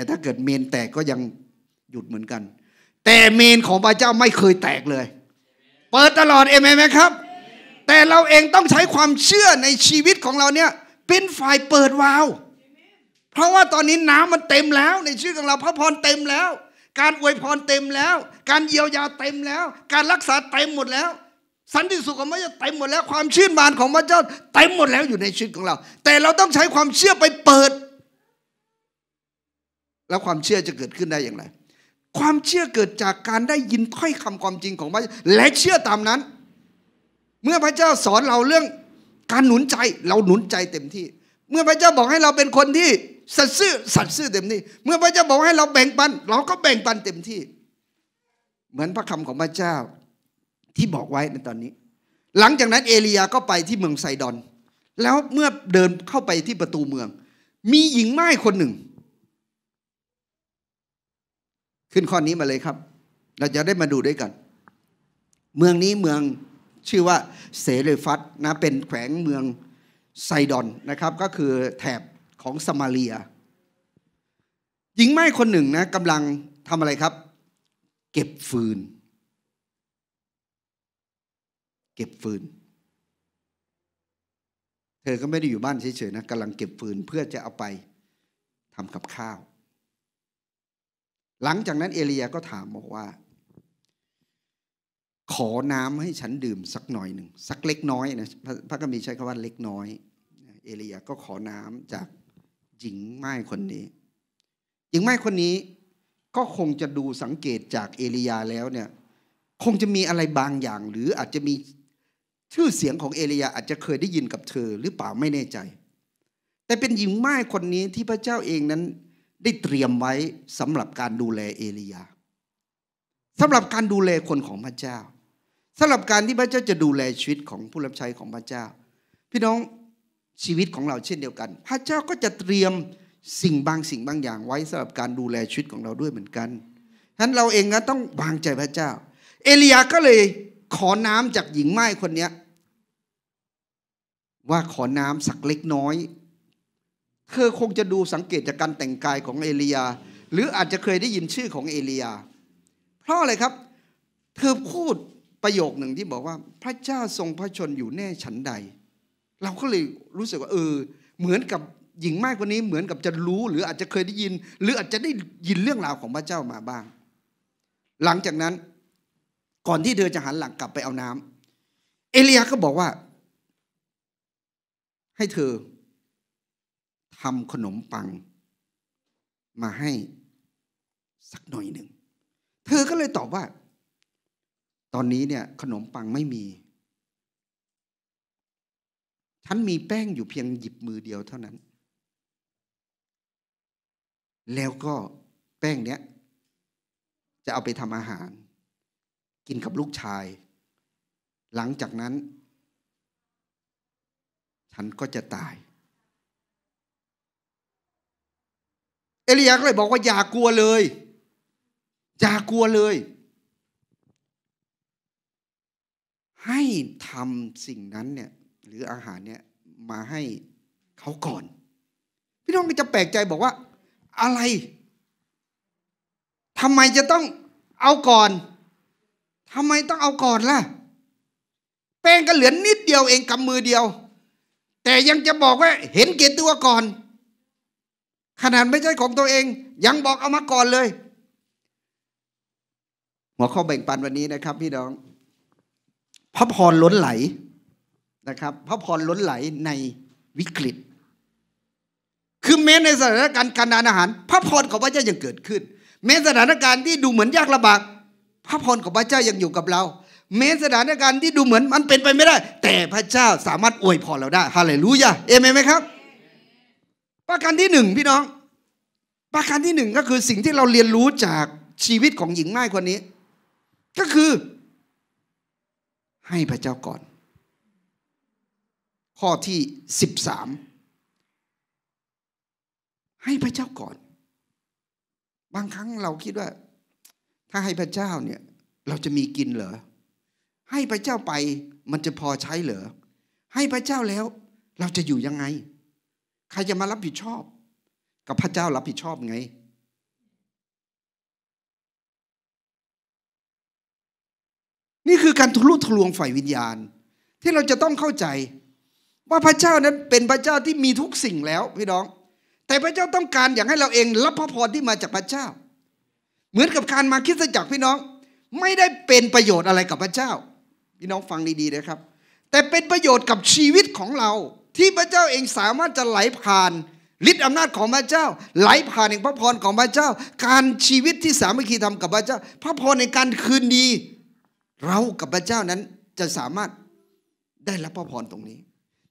แต่ถ้าเกิดเมนแตกก็ยังหยุดเหมือนกัน แต่เมนของพระเจ้าไม่เคยแตกเลย เปิดตลอดเอเมนไหมครับ แต่เราเองต้องใช้ความเชื่อในชีวิตของเราเนี่ยเป็นฝ่ายเปิดวาลเพราะว่าตอนนี้น้ำมันเต็มแล้ว ในชีวิตของเรา พระพรเต็มแล้ว การอวยพรเต็มแล้ว การเยียวยาเต็มแล้ว การรักษาเต็มหมดแล้ว สันติสุขของพระเจ้าเต็มหมด แล้วความชื่นบานของพระเจ้าเต็มหมดแล้วอยู่ในชีวิตของเรา แต่เราต้องใช้ความเชื่อไปเปิดแล้วความเชื่อจะเกิดขึ้นได้อย่างไร ความเชื่อเกิดจากการได้ยินถ้อยคำความจริงของพระเจ้าและเชื่อตามนั้น เมื่อพระเจ้าสอนเราเรื่องการหนุนใจเราหนุนใจเต็มที่ เมื่อพระเจ้าบอกให้เราเป็นคนที่ สัตย์ซื่อสัตย์ซื่อเต็มที่ เมื่อพระเจ้าบอกให้เราแบ่งปัน เราก็แบ่งปันเต็มที่ เหมือนพระคำของพระเจ้าที่บอกไว้ในตอนนี้ หลังจากนั้น เอลียาก็ไปที่เมืองไซดอน แล้วเมื่อเดินเข้าไปที่ประตูเมือง มีหญิงไม้คนหนึ่งขึ้นข้อนี้มาเลยครับ เราจะได้มาดูด้วยกัน เมืองนี้เมืองชื่อว่าเสเรฟัตนะเป็นแขวงเมืองไซดอนนะครับ ก็คือแถบของสมาเลียหญิงไม้คนหนึ่งนะกำลังทำอะไรครับ เก็บฟืน เก็บฟืน เธอก็ไม่ได้อยู่บ้านเฉยๆนะกำลังเก็บฟืนเพื่อจะเอาไปทำกับข้าวหลังจากนั้นเอลียก็ถามบอกว่า ขอน้ำให้ฉันดื่มสักหน่อยหนึ่งสักเล็กน้อยนะพระกัมีใช้คำว่าเล็กน้อยเอลียก็ขอน้ำจากหญิงไม้คนนี้ หญิงไม้คนนี้ก็คงจะดูสังเกตจากเอลียแล้วเนี่ยคงจะมีอะไรบางอย่างหรืออาจจะมีชื่อเสียงของเอลีย อาจจะเคยได้ยินกับเธอหรือเปล่าไม่แน่ใจ แต่เป็นหญิงไม้คนนี้ที่พระเจ้าเองนั้นได้เตรียมไว้สำหรับการดูแลเอลียาสำหรับการดูแลคนของพระเจ้าสำหรับการที่พระเจ้าจะดูแลชีวิตของผู้รับใช้ของพระเจ้า พี่น้องชีวิตของเราเช่นเดียวกัน พระเจ้าก็จะเตรียมสิ่งบางสิ่งบางอย่าง ไว้สำหรับการดูแลชีวิตของเราด้วยเหมือนกันฉะนั้นเราเองก็ต้องวางใจพระเจ้า เอลียาก็เลยขอน้ำจากหญิงไม้คนเนี้ว่าขอน้ำสักเล็กน้อยคธอคงจะดูสังเกตจากการแต่งกายของเอลียาหรืออาจจะเคยได้ยินชื่อของเอลียาเพราะอะไรครับ เธอพูดประโยคหนึ่งที่บอกว่า พระเจ้าทรงพระชนอยู่แน่ฉันใด เราก็เลยรู้สึกว่าเออเหมือนกับหญิงมากกว่านี้เหมือนกับจะรู้ หรืออาจจะเคยได้ยิน หรืออาจจะได้ยินเรื่องราวของพระเจ้ามาบ้าง หลังจากนั้นก่อนที่เธอจะหันหลังกลับไปเอาน้ำ เอลียาก็บอกว่าให้เธอทำขนมปังมาให้สักหน่อยหนึ่งเธอก็เลยตอบว่า ตอนนี้เนี่ยขนมปังไม่มี ฉันมีแป้งอยู่เพียงหยิบมือเดียวเท่านั้น แล้วก็แป้งเนี้ย จะเอาไปทำอาหาร กินกับลูกชาย หลังจากนั้น ฉันก็จะตายเอลียาก็เลยบอกว่าอย่ากลัวเลยอย่ากลัวเลย ให้ทำสิ่งนั้นเนี่ยหรืออาหารเนี่ยมาให้เขาก่อน พี่น้องก็จะแปลกใจบอกว่า อะไรทำไมจะต้องเอาก่อนทำไมต้องเอาก่อนล่ะแป้งก็เหลือนิดเดียว เองกำมือเดียว แต่ยังจะบอกว่า เห็นเกตัวก่อนขนาดไม่ใช่ของตัวเอง ยังบอกเอามาก่อนเลยหัวข้อแบ่งปันวันนี้นะครับ พี่น้อง พระพรล้นไหลนะครับ พระพรล้นไหลในวิกฤต คือแม้ในสถานการณ์การนานอาหาร พระพรของพระเจ้ายังเกิดขึ้น แม้สถานการณ์ที่ดูเหมือนยากลำบากพระพรของพระเจ้ายังอยู่กับเรา แม้สถานการณ์ที่ดูเหมือนมันเป็นไปไม่ได้ แต่พระเจ้าสามารถอวยพรเราได้ฮาเลลูยาเอเมนไหมครับประการที่หนึ่งพี่น้องประการที่หนึ่งก็คือสิ่งที่เราเรียนรู้จากชีวิตของหญิงไม้คนนี้ ก็คือ ให้พระเจ้าก่อน ข้อที่สิบสามให้พระเจ้าก่อน บางครั้งเราคิดว่า ถ้าให้พระเจ้าเนี่ยเราจะมีกินเหรอให้พระเจ้าไปมันจะพอใช้เหรอให้พระเจ้าแล้วเราจะอยู่ยังไงใครจะมารับผิดชอบกับพระเจ้ารับผิดชอบไง นี่คือการทะลุทะลวงฝ่ายวิญญาณ ที่เราจะต้องเข้าใจ ว่าพระเจ้านั้นเป็นพระเจ้าที่มีทุกสิ่งแล้วพี่น้อง แต่พระเจ้าต้องการอยากให้เราเองรับพระพรที่มาจากพระเจ้า เหมือนกับการมาคิดจักพี่น้อง ไม่ได้เป็นประโยชน์อะไรกับพระเจ้าพี่น้องฟังดีๆนะครับ แต่เป็นประโยชน์กับชีวิตของเราที่พระเจ้าเองสามารถจะไหลผ่านฤทธิ์อำนาจของพระเจ้าไหลผ่านแห่งพระพรของพระเจ้า การชีวิตที่สามัคคีทำกับพระเจ้า พระพรในการคืนดี เรากับพระเจ้านั้นจะสามารถได้รับพระพรตรงนี้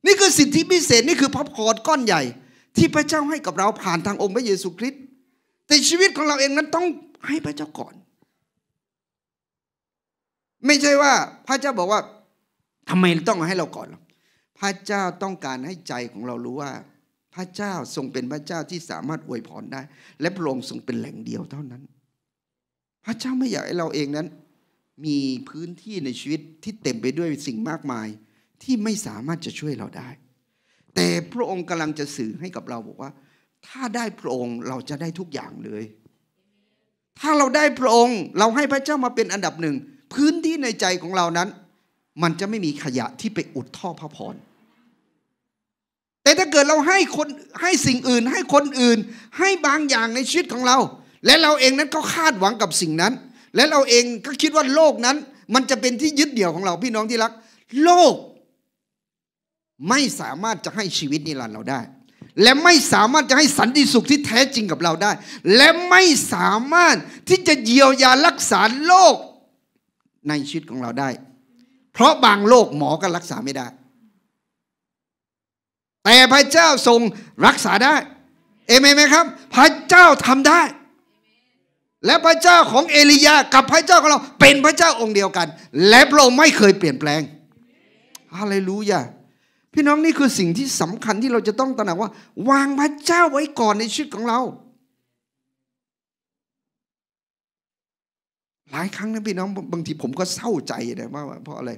นี่คือสิทธิพิเศษนี่คือพระพรก้อนใหญ่ ที่พระเจ้าให้กับเราผ่านทางองค์พระเยซูคริสต์แต่ชีวิตของเราเองนั้นต้องให้พระเจ้าก่อน ไม่ใช่ว่าพระเจ้าบอกว่าทำไมต้องให้เราก่อนหรอพระเจ้าต้องการให้ใจของเรารู้ว่า พระเจ้าทรงเป็นพระเจ้าที่สามารถอวยพรได้ และพระองค์ทรงเป็นแหล่งเดียวเท่านั้น พระเจ้าไม่อยากให้เราเองนั้น มีพื้นที่ในชีวิตที่เต็มไปด้วยสิ่งมากมายที่ไม่สามารถจะช่วยเราได้ แต่พระองค์กำลังจะสื่อให้กับเราบอกว่า ถ้าได้พระองค์เราจะได้ทุกอย่างเลย ถ้าเราได้พระองค์ เราให้พระเจ้ามาเป็นอันดับหนึ่งพื้นที่ในใจของเรานั้น มันจะไม่มีขยะที่ไปอุดท่อพระพรแต่ถ้าเกิดเราให้คนให้สิ่งอื่นให้คนอื่นให้บางอย่างในชีวิตของเรา และเราเองนั้นก็คาดหวังกับสิ่งนั้น และเราเองก็คิดว่าโลกนั้น มันจะเป็นที่ยึดเดี่ยวของเราพี่น้องที่รัก โลก ไม่สามารถจะให้ชีวิตนิรันดร์เราได้ และไม่สามารถจะให้สันติสุขที่แท้จริงกับเราได้ และไม่สามารถที่จะเยียวยารักษาโรคในชีวิตของเราได้ เพราะบางโรคหมอก็รักษาไม่ได้แต่พระเจ้าทรงรักษาได้เอเมนไหมครับ พระเจ้าทำได้และพระเจ้าของเอลียากับพระเจ้าของเราเป็นพระเจ้าองค์เดียวกัน และพระองค์ไม่เคยเปลี่ยนแปลงอะไรรู้ยาพี่น้องนี่คือสิ่งที่สำคัญที่เราจะต้องตระหนักว่า วางพระเจ้าไว้ก่อนในชีวิตของเรา หลายครั้งนะพี่น้องบางทีผมก็เศร้าใจนะว่าเพราะอะไร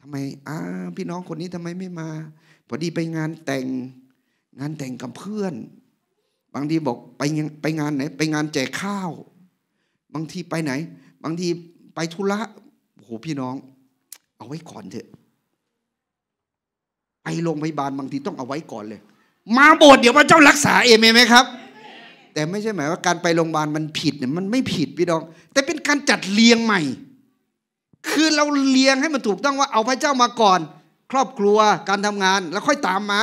ทำไมอ้าพี่น้องคนนี้ทำไมไม่มาพอดีไปงานแต่งงานแต่งกับเพื่อน บางทีบอกไปไปงานไหนไปงานแจกข้าว บางทีไปไหน บางทีไปธุระโอ้โหพี่น้อง เอาไว้ก่อนเถอะไปโรงพยาบาลบางทีต้องเอาไว้ก่อนเลย มาโบสถ์เดี๋ยวพระเจ้ารักษาเองไหมครับ แต่ไม่ใช่หมายว่าการไปโรงพยาบาลมันผิดเนี่ยมันไม่ผิดพี่น้อง แต่เป็นการจัดเรียงใหม่ คือเราเรียงให้มันถูกต้องว่าเอาพระเจ้ามาก่อนครอบครัวการทำงานแล้วค่อยตามมา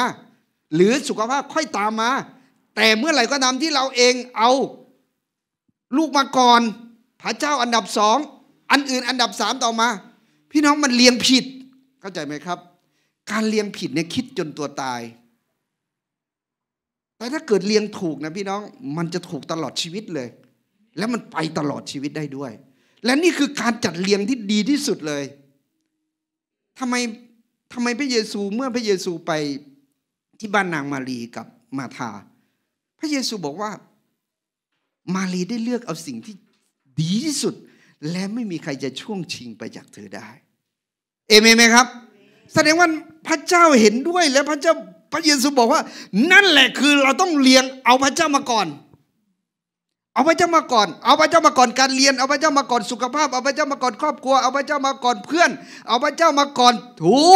หรือสุขภาพค่อยตามมา แต่เมื่อไหร่ก็ตามที่เราเองเอา ลูกมาก่อน พระเจ้าอันดับสองอันอื่นอันดับสามต่อมา พี่น้องมันเลี้ยงผิดเข้าใจไหมครับ การเลี้ยงผิดเนี่ยคิดจนตัวตาย แต่ถ้าเกิดเลี้ยงถูกนะพี่น้องมันจะถูกตลอดชีวิตเลย และมันไปตลอดชีวิตได้ด้วย และนี่คือการจัดเลี้ยงที่ดีที่สุดเลยทำไมทำไมพระเยซูเมื่อพระเยซูไปที่บ้านนางมารีกับมาธาพระเยซูบอกว่ามารีได้เลือกเอาสิ่งที่ดีที่สุด และไม่มีใครจะช่วงชิงไปจากเธอได้เอเมนไหมครับ แสดงว่าพระเจ้าเห็นด้วยและพระเจ้าพระเยซูบอกว่านั่นแหละคือเราต้องเลี้ยงเอาพระเจ้ามาก่อนเอาพระเจ้ามาก่อน เอาพระเจ้ามาก่อนการเรียน เอาพระเจ้ามาก่อนสุขภาพ เอาพระเจ้ามาก่อนครอบครัว เอาพระเจ้ามาก่อนเพื่อน เอาพระเจ้ามาก่อนทุ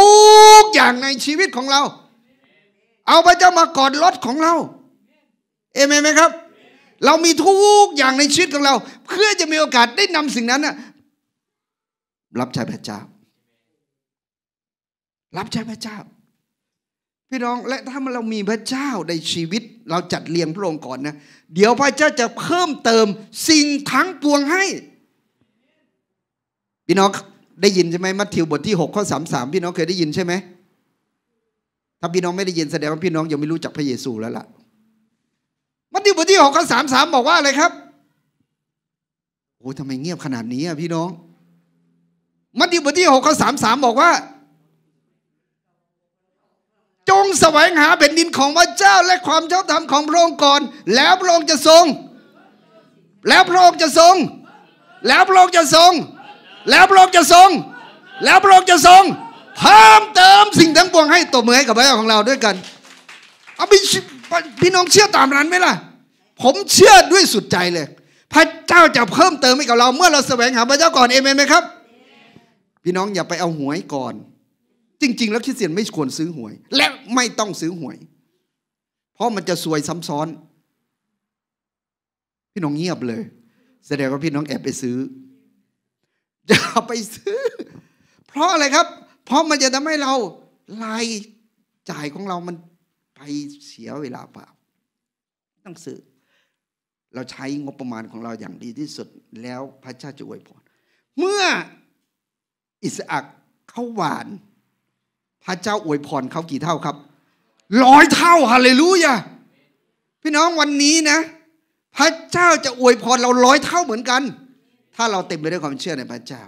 กอย่างในชีวิตของเรา เอาพระเจ้ามาก่อนรถของเราเอเมนไหมครับ เรามีทุกอย่างในชีวิตของเรา เพื่อจะมีโอกาสได้นำสิ่งนั้นรับใช้พระเจ้ารับใช้พระเจ้าพี่น้องและถ้าเรามีพระเจ้า ในชีวิต เราจัดเรียงพระองค์ก่อนนะ เดี๋ยวพระเจ้าจะเพิ่มเติมสิ่งทั้งปวงให้ พี่น้องได้ยินใช่ไหมมัทธิวบทที่6ข้อสาสาพี่น้องเคยได้ยินใช่ไหมถ้าพี่น้องไม่ได้ยินแสดงว่าพี่น้องยังไม่รู้จักพระเยซูแล้วล่ะมัทธิวบทที่6ข้อสสามามบอกว่าอะไรครับโอ้ทำไมเงียบขนาดนี้อ่ะพี่น้องมัทธิวบทที่6ข้อสสามามบอกว่าจงแสวงหาแผ่นดินของพระเจ้าและความชอบธรรมของพระองค์ก่อน แล้วพระองค์จะทรง แล้วพระองค์จะทรง แล้วพระองค์จะทรง แล้วพระองค์จะทรง แล้วพระองค์จะทรง เพิ่มเติมสิ่งทั้งปวงให้ตัวมือให้กับพระเจ้าของเราด้วยกันเอาพี่พี่น้องเชื่อตามนั้นไหมล่ะ ผมเชื่อด้วยสุดใจเลย พระเจ้าจะเพิ่มเติมให้กับเรา เมื่อเราแสวงหาพระเจ้าก่อนเอเมนไหมครับ พี่น้องอย่าไปเอาหวยก่อนจริง ๆ แล้วคริสเตียนไม่ควรซื้อหวย และไม่ต้องซื้อหวย เพราะมันจะซวยซ้ำซ้อน พี่น้องเงียบเลยแสดงว่าพี่น้องแอบไปซื้ออย่าไปซื้อ เพราะอะไรครับ เพราะมันจะทำให้เรารายจ่ายของเรามันไปเสียเวลาเปล่าต้องซื้อเราใช้งบประมาณของเราอย่างดีที่สุดแล้วพระเจ้าจะอวยพรเมื่ออิสอักเขาหวานพระเจ้าอวยพรเขากี่เท่าครับร้อยเท่าฮาเลลูยาพี่น้องวันนี้นะ พระเจ้าจะอวยพรเราร้อยเท่าเหมือนกัน ถ้าเราเต็มไปด้วยความเชื่อในพระเจ้า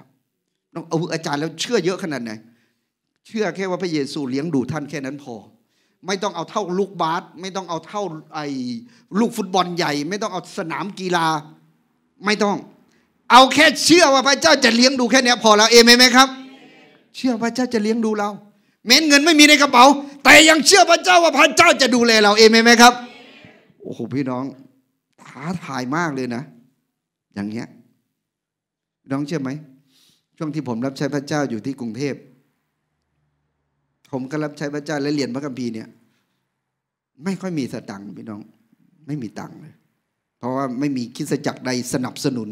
น้องเอาอาจารย์แล้วเชื่อเยอะขนาดไหนเชื่อแค่ว่าพระเยซูเลี้ยงดูท่านแค่นั้นพอไม่ต้องเอาเท่าลูกบาสไม่ต้องเอาเท่าไอ้ลูกฟุตบอลใหญ่ ไม่ต้องเอาสนามกีฬา ไม่ต้องเอาแค่เชื่อว่าพระเจ้าจะเลี้ยงดูแค่นี้พอแล้วเอเมนไหมครับ เชื่อพระเจ้าจะเลี้ยงดูเราแม้นเงินไม่มีในกระเป๋า แต่ยังเชื่อพระเจ้าว่าพระเจ้าจะดูแลเรา เองไหมครับโอ้โหพี่น้องท้าทายมากเลยนะ อย่างเงี้ยน้องเชื่อไหมช่วงที่ผมรับใช้พระเจ้าอยู่ที่กรุงเทพผมก็รับใช้พระเจ้าและเรียนพระคัมภีร์เนี่ยไม่ค่อยมีสตังค์พี่น้อง ไม่มีตังค์เลย เพราะว่าไม่มีคิดจักรใดสนับสนุน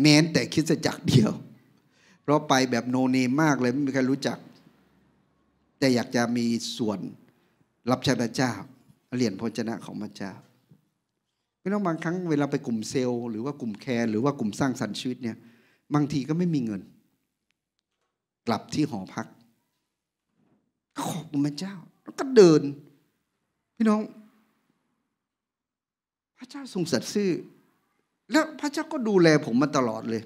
แม้นแต่คิดจักรเดียวเพราะไปแบบโนเนมมากเลยไม่มีใครรู้จักแต่อยากจะมีส่วนรับใช้พระเจ้าเรียนพระจนะของพระเจ้าไม่ต้องบางครั้งเวลาไปกลุ่มเซลล์หรือว่ากลุ่มแคร์หรือว่ากลุ่มสร้างสรรค์ชีวิตเนี่ยบางทีก็ไม่มีเงิน กลับที่หอพักขอบคุณพระเจ้าแล้วก็เดิน พี่น้อง พระเจ้าทรงสัตย์ซื่อแล้วพระเจ้าก็ดูแลผมมาตลอดเลย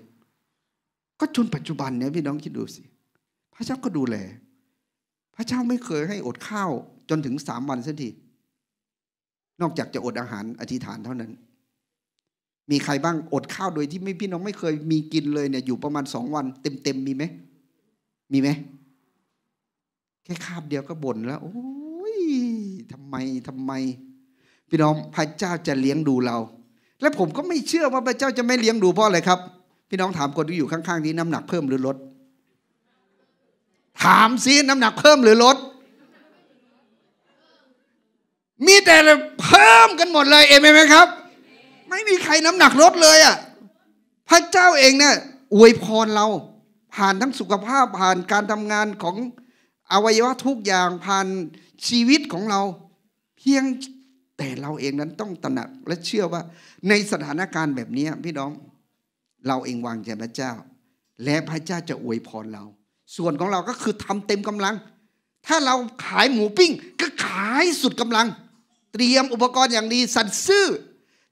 ก็จนปัจจุบันเนี่ยพี่น้องคิดดูสิ พระเจ้าก็ดูแลพระเจ้าไม่เคยให้อดข้าว จนถึงสามวันสักที นอกจากจะอดอาหารอธิษฐานเท่านั้น มีใครบ้างอดข้าวโดยที่ไม่พี่น้องไม่เคยมีกินเลย เนี่ย อยู่ประมาณสองวัน เต็มเต็มมีไหม มีไหมแค่คาบเดียวก็บ่นแล้ว โอ้ยทำไมทำไม พี่น้องพระเจ้าจะเลี้ยงดูเรา และผมก็ไม่เชื่อว่าพระเจ้าจะไม่เลี้ยงดูเพราะอะไรครับพี่น้องถามคนที่อยู่ข้างๆนี้น้ำหนักเพิ่มหรือลดถามซิน้ำหนักเพิ่มหรือลด มีแต่เพิ่มกันหมดเลยเอเมนไหมครับ ไม่มีใครน้ำหนักลดเลยอ่ะ พระเจ้าเองเนี่ยอวยพรเรา ผ่านทั้งสุขภาพผ่านการทำงานของอวัยวะทุกอย่างผ่านชีวิตของเรา เพียงแต่เราเองนั้นต้องตระหนักและเชื่อว่าในสถานการณ์แบบนี้พี่น้อง เราเองวางใจพระเจ้า และพระเจ้าจะอวยพรเราส่วนของเราก็คือทำเต็มกำลัง ถ้าเราขายหมูปิ้ง ก็ขายสุดกำลัง เตรียมอุปกรณ์อย่างดีสัตว์ซื่อ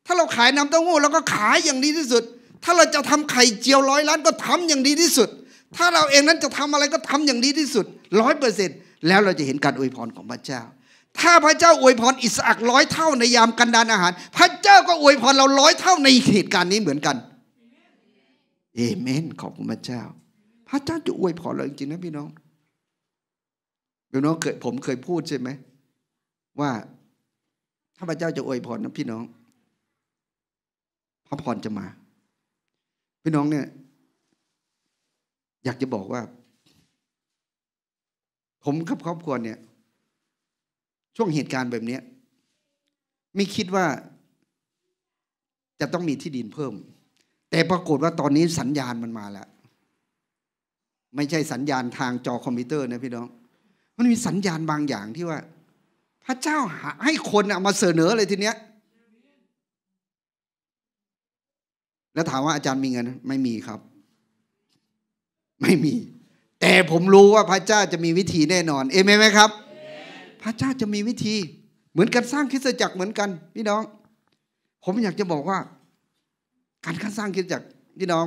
ถ้าเราขายน้ำเต้าหู้เราก็ขายอย่างดีที่สุด ถ้าเราจะทำไข่เจียวร้อยล้านก็ทำอย่างดีที่สุด ถ้าเราเองนั้นจะทำอะไรก็ทำอย่างดีที่สุดร้อยเปอร์เซ็นต์แล้วเราจะเห็นการอวยพรของพระเจ้า ถ้าพระเจ้าอวยพรอิสระร้อยเท่าในยามกันดานอาหาร พระเจ้าก็อวยพรเราร้อยเท่าในเหตุการณ์นี้เหมือนกัน เอเมนขอบคุณพระเจ้าพระเจ้าจะอวยพรเราจริงๆนะพี่น้องพี่น้องเคยผมเคยพูดใช่ไหมว่าถ้าพระเจ้าจะอวยพรนะพี่น้องพระพรจะมา พี่น้องเนี่ย อยากจะบอกว่า ผมกับครอบครัวเนี่ย ช่วงเหตุการณ์แบบนี้ไม่คิดว่า จะต้องมีที่ดินเพิ่ม แต่ปรากฏว่าตอนนี้สัญญาณมันมาแล้วไม่ใช่สัญญาณทางจอคอมพิวเตอร์นะ พี่น้อง มันมีสัญญาณบางอย่างที่ว่า พระเจ้าให้คนอมาเสนอเลยทีเนี้ย แล้วถามว่าอาจารย์มีเงินไม่มีครับ ไม่มี แต่ผมรู้ว่าพระเจ้าจะมีวิธีแน่นอน เอเมนไหมครับ พระเจ้าจะมีวิธี เหมือนกันสร้างคริสตจักรเหมือนกันพี่น้อง ผมอยากจะบอกว่า การสร้างคริสตจักรพี่น้อง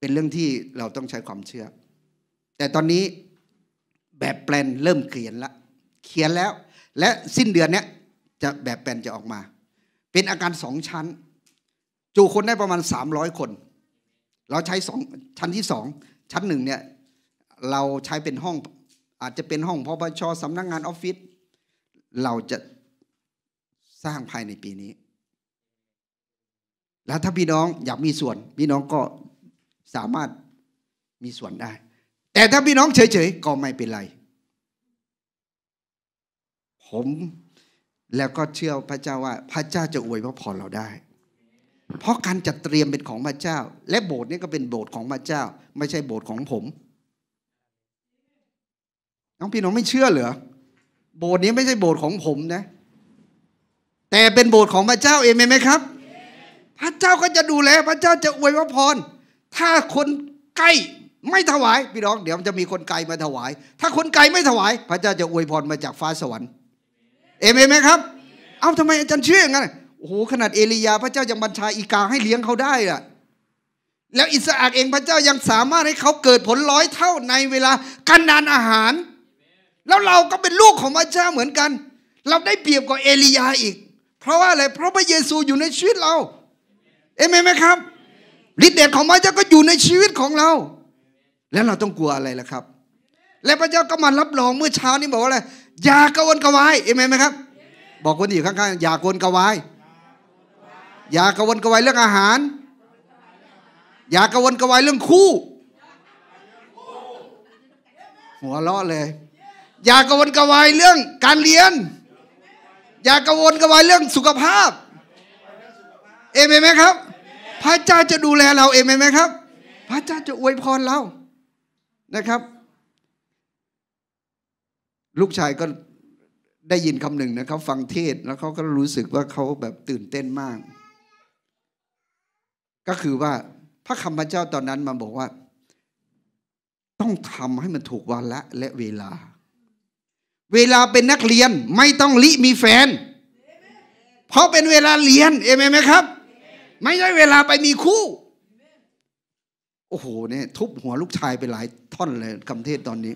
เป็นเรื่องที่เราต้องใช้ความเชื่อ แต่ตอนนี้แบบแปลนเริ่มเขียนละ เขียนแล้ว และสิ้นเดือนเนี้ยจะแบบแปลนจะออกมา เป็นอาการสองชั้น จูคนได้ประมาณ 300 คน เราใช้สองชั้นที่สอง ชั้นหนึ่งเนี่ยเราใช้เป็นห้องอาจจะเป็นห้องพอปชสำนักงงานออฟฟิศ เราจะสร้างภายในปีนี้ แล้วถ้าพี่น้องอยากมีส่วนพี่น้องก็สามารถมีส่วนได้ แต่ถ้าพี่น้องเฉยๆก็ไม่เป็นไร ผมแล้วก็เชื่อพระเจ้าว่า พระเจ้าจะอวยพระพรเราได้ เพราะการจัดเตรียมเป็นของพระเจ้า และโบสถ์นี้ก็เป็นโบสถ์ของพระเจ้า ไม่ใช่โบสถ์ของผม น้องพี่น้องไม่เชื่อเหรอ โบสถ์นี้ไม่ใช่โบสถ์ของผมนะ แต่เป็นโบสถ์ของพระเจ้าเองไหมครับ พระเจ้าก็จะดูแลพระเจ้าจะอวยพระพรถ้าคนใกล้ไม่ถวายพี่น้องเดี๋ยวมันจะมีคนไกลมาถวาย ถ้าคนไกลไม่ถวาย พระเจ้าจะอวยพรมาจากฟ้าสวรรค์เอเมนไหมครับ เอาทำไมอาจารย์เชื่ออย่างนั้นโอ้โหขนาดเอลียา พระเจ้ายังบัญชาอีกาให้เลี้ยงเขาได้ล่ะ แล้วอิสระเองพระเจ้ายังสามารถให้เขาเกิดผลร้อยเท่าในเวลาการนานอาหาร แล้วเราก็เป็นลูกของพระเจ้าเหมือนกัน เราได้เปรียบกว่าเอลียาอีก เพราะว่าอะไรเพราะพระเยซูอยู่ในชีวิตเราเอเมนไหมครับฤทธิ์เดชของพระเจ้าก็อยู่ในชีวิตของเรา แล้วเราต้องกลัวอะไรล่ะครับ และพระเจ้าก็มารับรองเมื่อเช้านี้บอกว่าอะไร อย่ากวนกวายเอเมนไหมครับ บอกคนอยู่ข้างๆอย่ากวนกวายอย่ากวนกวายเรื่องอาหาร อย่ากวนกวายเรื่องคู่ หัวเราะเลย อย่ากวนกวายเรื่องการเรียน อย่ากวนกวายเรื่องสุขภาพ เอเมนไหมครับพระเจ้าจะดูแลเราเองไหมครับ พระเจ้าจะอวยพรเรา นะครับ ลูกชายก็ได้ยินคำหนึ่งนะครับ ฟังเทศแล้วเขาก็รู้สึกว่าเขาแบบตื่นเต้นมาก ก็คือว่าพระคำพระเจ้าตอนนั้นมาบอกว่า ต้องทำให้มันถูกวันละและเวลา เวลาเป็นนักเรียนไม่ต้องลิมีแฟน เพราะเป็นเวลาเรียนเอเมไหมครับไม่ใช่เวลาไปมีคู่ โอ้โหเนี่ยทุบหัวลูกชายไปหลายท่อนเลยคำเทศตอนนี้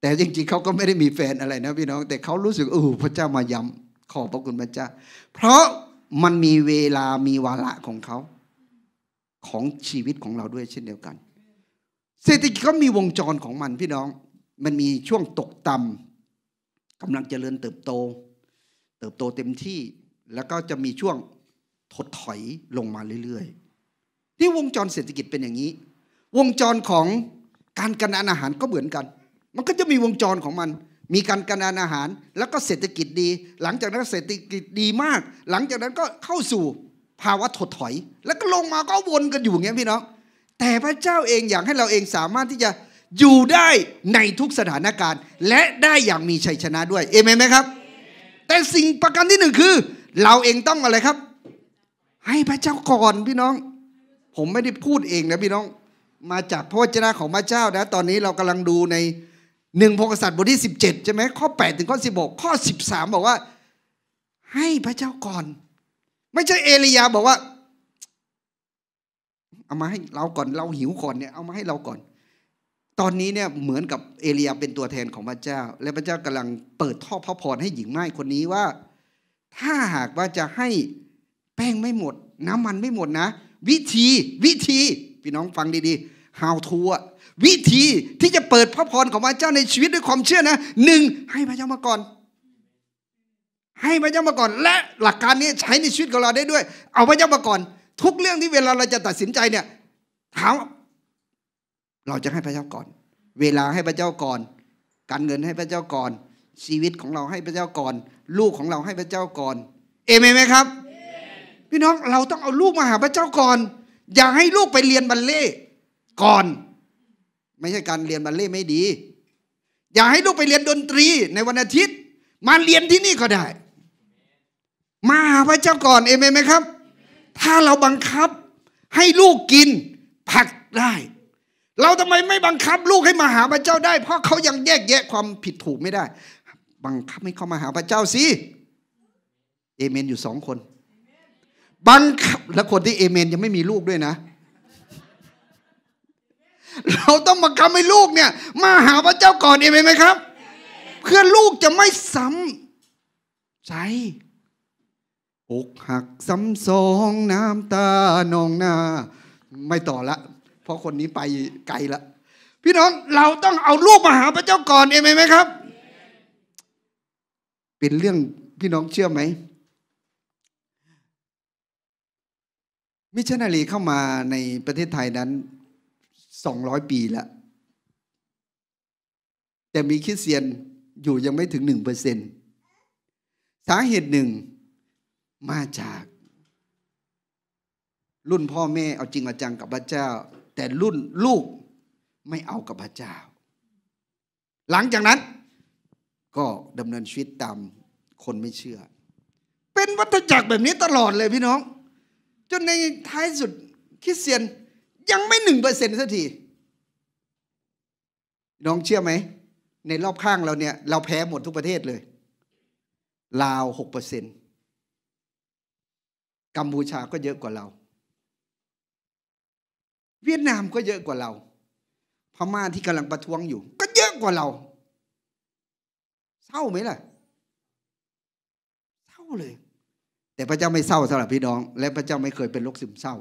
แต่จริงๆเขาก็ไม่ได้มีแฟนอะไรนะพี่น้อง แต่เขารู้สึกโอ้พระเจ้ามาย้ำขอบพระคุณพระเจ้า เพราะมันมีเวลามีวาระของเขาของชีวิตของเราด้วยเช่นเดียวกัน เศรษฐกิจก็มีวงจรของมันพี่น้อง มันมีช่วงตกต่ำกำลังเจริญเติบโต เติบโตเต็มที่แล้วก็จะมีช่วงถดถอยลงมาเรื่อยๆ ที่วงจรเศรษฐกิจเป็นอย่างนี้ วงจรของการกันอาอาหารก็เหมือนกัน มันก็จะมีวงจรของมัน มีการกันอาอาหาร แล้วก็เศรษฐกิจดี หลังจากนั้นเศรษฐกิจดีมาก หลังจากนั้นก็เข้าสู่ภาวะถดถอย แล้วก็ลงมาก็วนกันอยู่อย่างเงี้ยพี่น้อง แต่พระเจ้าเองอยากให้เราเองสามารถที่จะอยู่ได้ในทุกสถานการณ์ และได้อย่างมีชัยชนะด้วย เอเมนไหมครับ แต่สิ่งประการที่หนึ่งคือเราเองต้องอะไรครับให้พระเจ้าก่อนพี่น้อง ผมไม่ได้พูดเองนะพี่น้องมาจากพระวจนะของพระเจ้านะตอนนี้เรากำลังดูในหนึ่งพงศษัตริย์บทที่17ใช่ไหมข้อ8ถึงข้อ16ข้อ13บอกว่า ให้พระเจ้าก่อน ไม่ใช่เอลียาบอกว่าเอามาให้เราก่อน เราหิวก่อนเนี่ย เอามาให้เราก่อน ตอนนี้เนี่ยเหมือนกับเอลียาเป็นตัวแทนของพระเจ้า และพระเจ้ากำลังเปิดท่อพระพร ให้หญิงไม้คนนี้ว่า ถ้าหากว่าจะให้แป้งไม่หมดน้ำมันไม่หมดนะ วิธีวิธีพี่น้องฟังดีๆ how to วิธีที่จะเปิดพระพรของพระเจ้าในชีวิตด้วยความเชื่อนะหนึ่งให้พระเจ้ามาก่อน ให้พระเจ้ามาก่อน และ หลักการนี้ใช้ในชีวิตของเราได้ด้วย เอาพระเจ้ามาก่อน ทุกเรื่องที่เวลาเราจะตัดสินใจเนี่ยถามเราจะให้พระเจ้าก่อน เวลาให้พระเจ้าก่อน การเงินให้พระเจ้าก่อน ชีวิตของเราให้พระเจ้าก่อน ลูกของเราให้พระเจ้าก่อน เอเมนไหมครับพี่น้องเราต้องเอาลูกมาหาพระเจ้าก่อน อย่าให้ลูกไปเรียนบัลเล่ ก่อน ไม่ใช่การเรียนบัลเล่ไม่ดี อย่าให้ลูกไปเรียนดนตรีในวันอาทิตย์ มาเรียนที่นี่ก็ได้ มาหาพระเจ้าก่อนเอเมนไหมครับ ถ้าเราบังคับให้ลูกกินผักได้ เราทำไมไม่บังคับลูกให้มาหาพระเจ้าได้ เพราะเขายังแยกแยะความผิดถูกไม่ได้ บังคับให้เขามาหาพระเจ้าสิเอเมนอยู่สองคนบังคับและคนที่เอเมนยังไม่มีลูกด้วยนะ เราต้องบังคับให้ลูกเนี่ย มาหาพระเจ้าก่อนเอเมนไหมครับ เพื่อลูกจะไม่ซ้ำใจอกหักซ้ำสองน้ำตานองหน้า ไม่ต่อละ เพราะคนนี้ไปไกลละ พี่น้องเราต้องเอาลูกมาหาพระเจ้าก่อนเอเมนไหมครับ เป็นเรื่องพี่น้องเชื่อไหมมิชชันนารีเข้ามาในประเทศไทยนั้นสองร้อยปีแล้ว แต่มีคริสเตียนอยู่ยังไม่ถึงหนึ่งเปอร์เซ็นสาเหตุหนึ่งมาจาก รุ่นพ่อแม่เอาจริงเอาจังกับพระเจ้า แต่รุ่นลูกไม่เอากับพระเจ้า หลังจากนั้นก็ดำเนินชีวิตตามคนไม่เชื่อ เป็นวัฏจักรแบบนี้ตลอดเลยพี่น้องจนในท้ายสุดคริสเตียนยังไม่หนึ่งเปอร์เซ็นต์สักที น้องเชื่อไหม ในรอบข้างเราเนี่ย เราแพ้หมดทุกประเทศเลย ลาวหกเปอร์เซ็นต์กัมพูชาก็เยอะกว่าเรา เวียดนามก็เยอะกว่าเราพม่าที่กำลังประท้วงอยู่ ก็เยอะกว่าเราเศร้าไหมล่ะเศร้าเลยแต่พระเจ้าไม่เศร้าสำหรับพี่น้อง และพระเจ้าไม่เคยเป็นโรคซึมเศร้า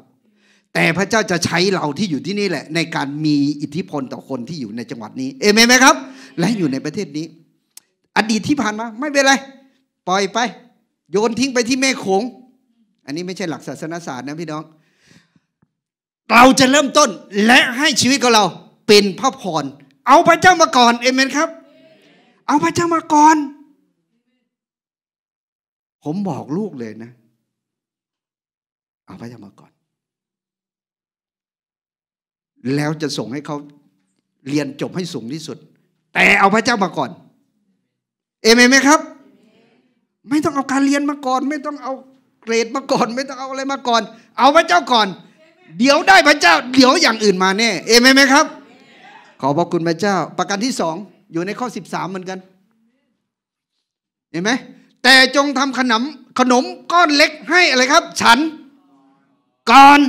แต่พระเจ้าจะใช้เราที่อยู่ที่นี่แหละ ในการมีอิทธิพลต่อคนที่อยู่ในจังหวัดนี้ เอเมนไหมครับ และอยู่ในประเทศนี้อดีตที่ผ่านมา ไม่เป็นไร ปล่อยไปโยนทิ้งไปที่แม่โขงอันนี้ไม่ใช่หลักศาสนศาสตร์นะพี่น้อง เราจะเริ่มต้นและให้ชีวิตของเราเป็นพระพร เอาพระเจ้ามาก่อน เอเมนครับ เอาพระเจ้ามาก่อนผมบอกลูกเลยนะ เอาพระเจ้ามาก่อน แล้วจะส่งให้เขาเรียนจบให้สูงที่สุด แต่เอาพระเจ้ามาก่อนเอเมนไหมครับ ไม่ต้องเอาการเรียนมาก่อน ไม่ต้องเอาเกรดมาก่อน ไม่ต้องเอาอะไรมาก่อน เอาพระเจ้าก่อน เดี๋ยวได้พระเจ้า เดี๋ยวอย่างอื่นมาแน่เอเมนไหมครับ ขอพระคุณพระเจ้าประการที่สองอยู่ในข้อสิบสามเหมือนกันเห็นไหมแต่จงทำขนมขนมก้อนเล็กให้อะไรครับ ฉันก่อน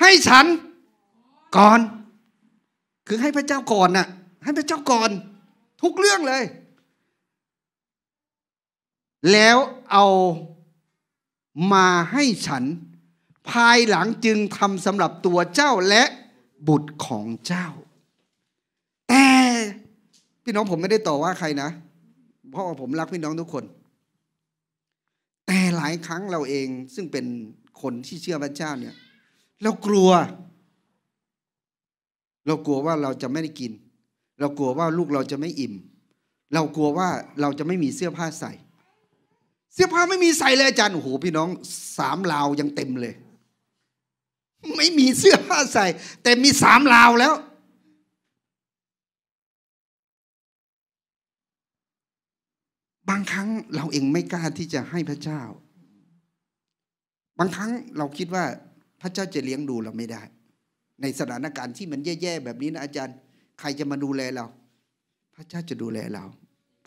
ให้ฉันก่อน คือให้พระเจ้าก่อนน่ะให้พระเจ้าก่อน ทุกเรื่องเลย แล้วเอามาให้ฉัน ภายหลังจึงทำสำหรับตัวเจ้าและบุตรของเจ้า แต่พี่น้องผมไม่ได้ต่อว่าใครนะ เพราะว่าผมรักพี่น้องทุกคนแต่หลายครั้งเราเองซึ่งเป็นคนที่เชื่อพระเจ้าเนี่ยเรากลัว เรากลัวว่าเราจะไม่ได้กิน เรากลัวว่าลูกเราจะไม่อิ่ม เรากลัวว่าเราจะไม่มีเสื้อผ้าใส่ เสื้อผ้าไม่มีใส่เลยอาจารย์โอ้โหพี่น้องสามลาวยังเต็มเลย ไม่มีเสื้อผ้าใส่ แต่มีสามลาวแล้วบางครั้งเราเองไม่กล้าที่จะให้พระเจ้า บางครั้งเราคิดว่าพระเจ้าจะเลี้ยงดูเราไม่ได้ ในสถานการณ์ที่มันแย่ๆแบบนี้นะอาจารย์ ใครจะมาดูแลเรา พระเจ้าจะดูแลเรา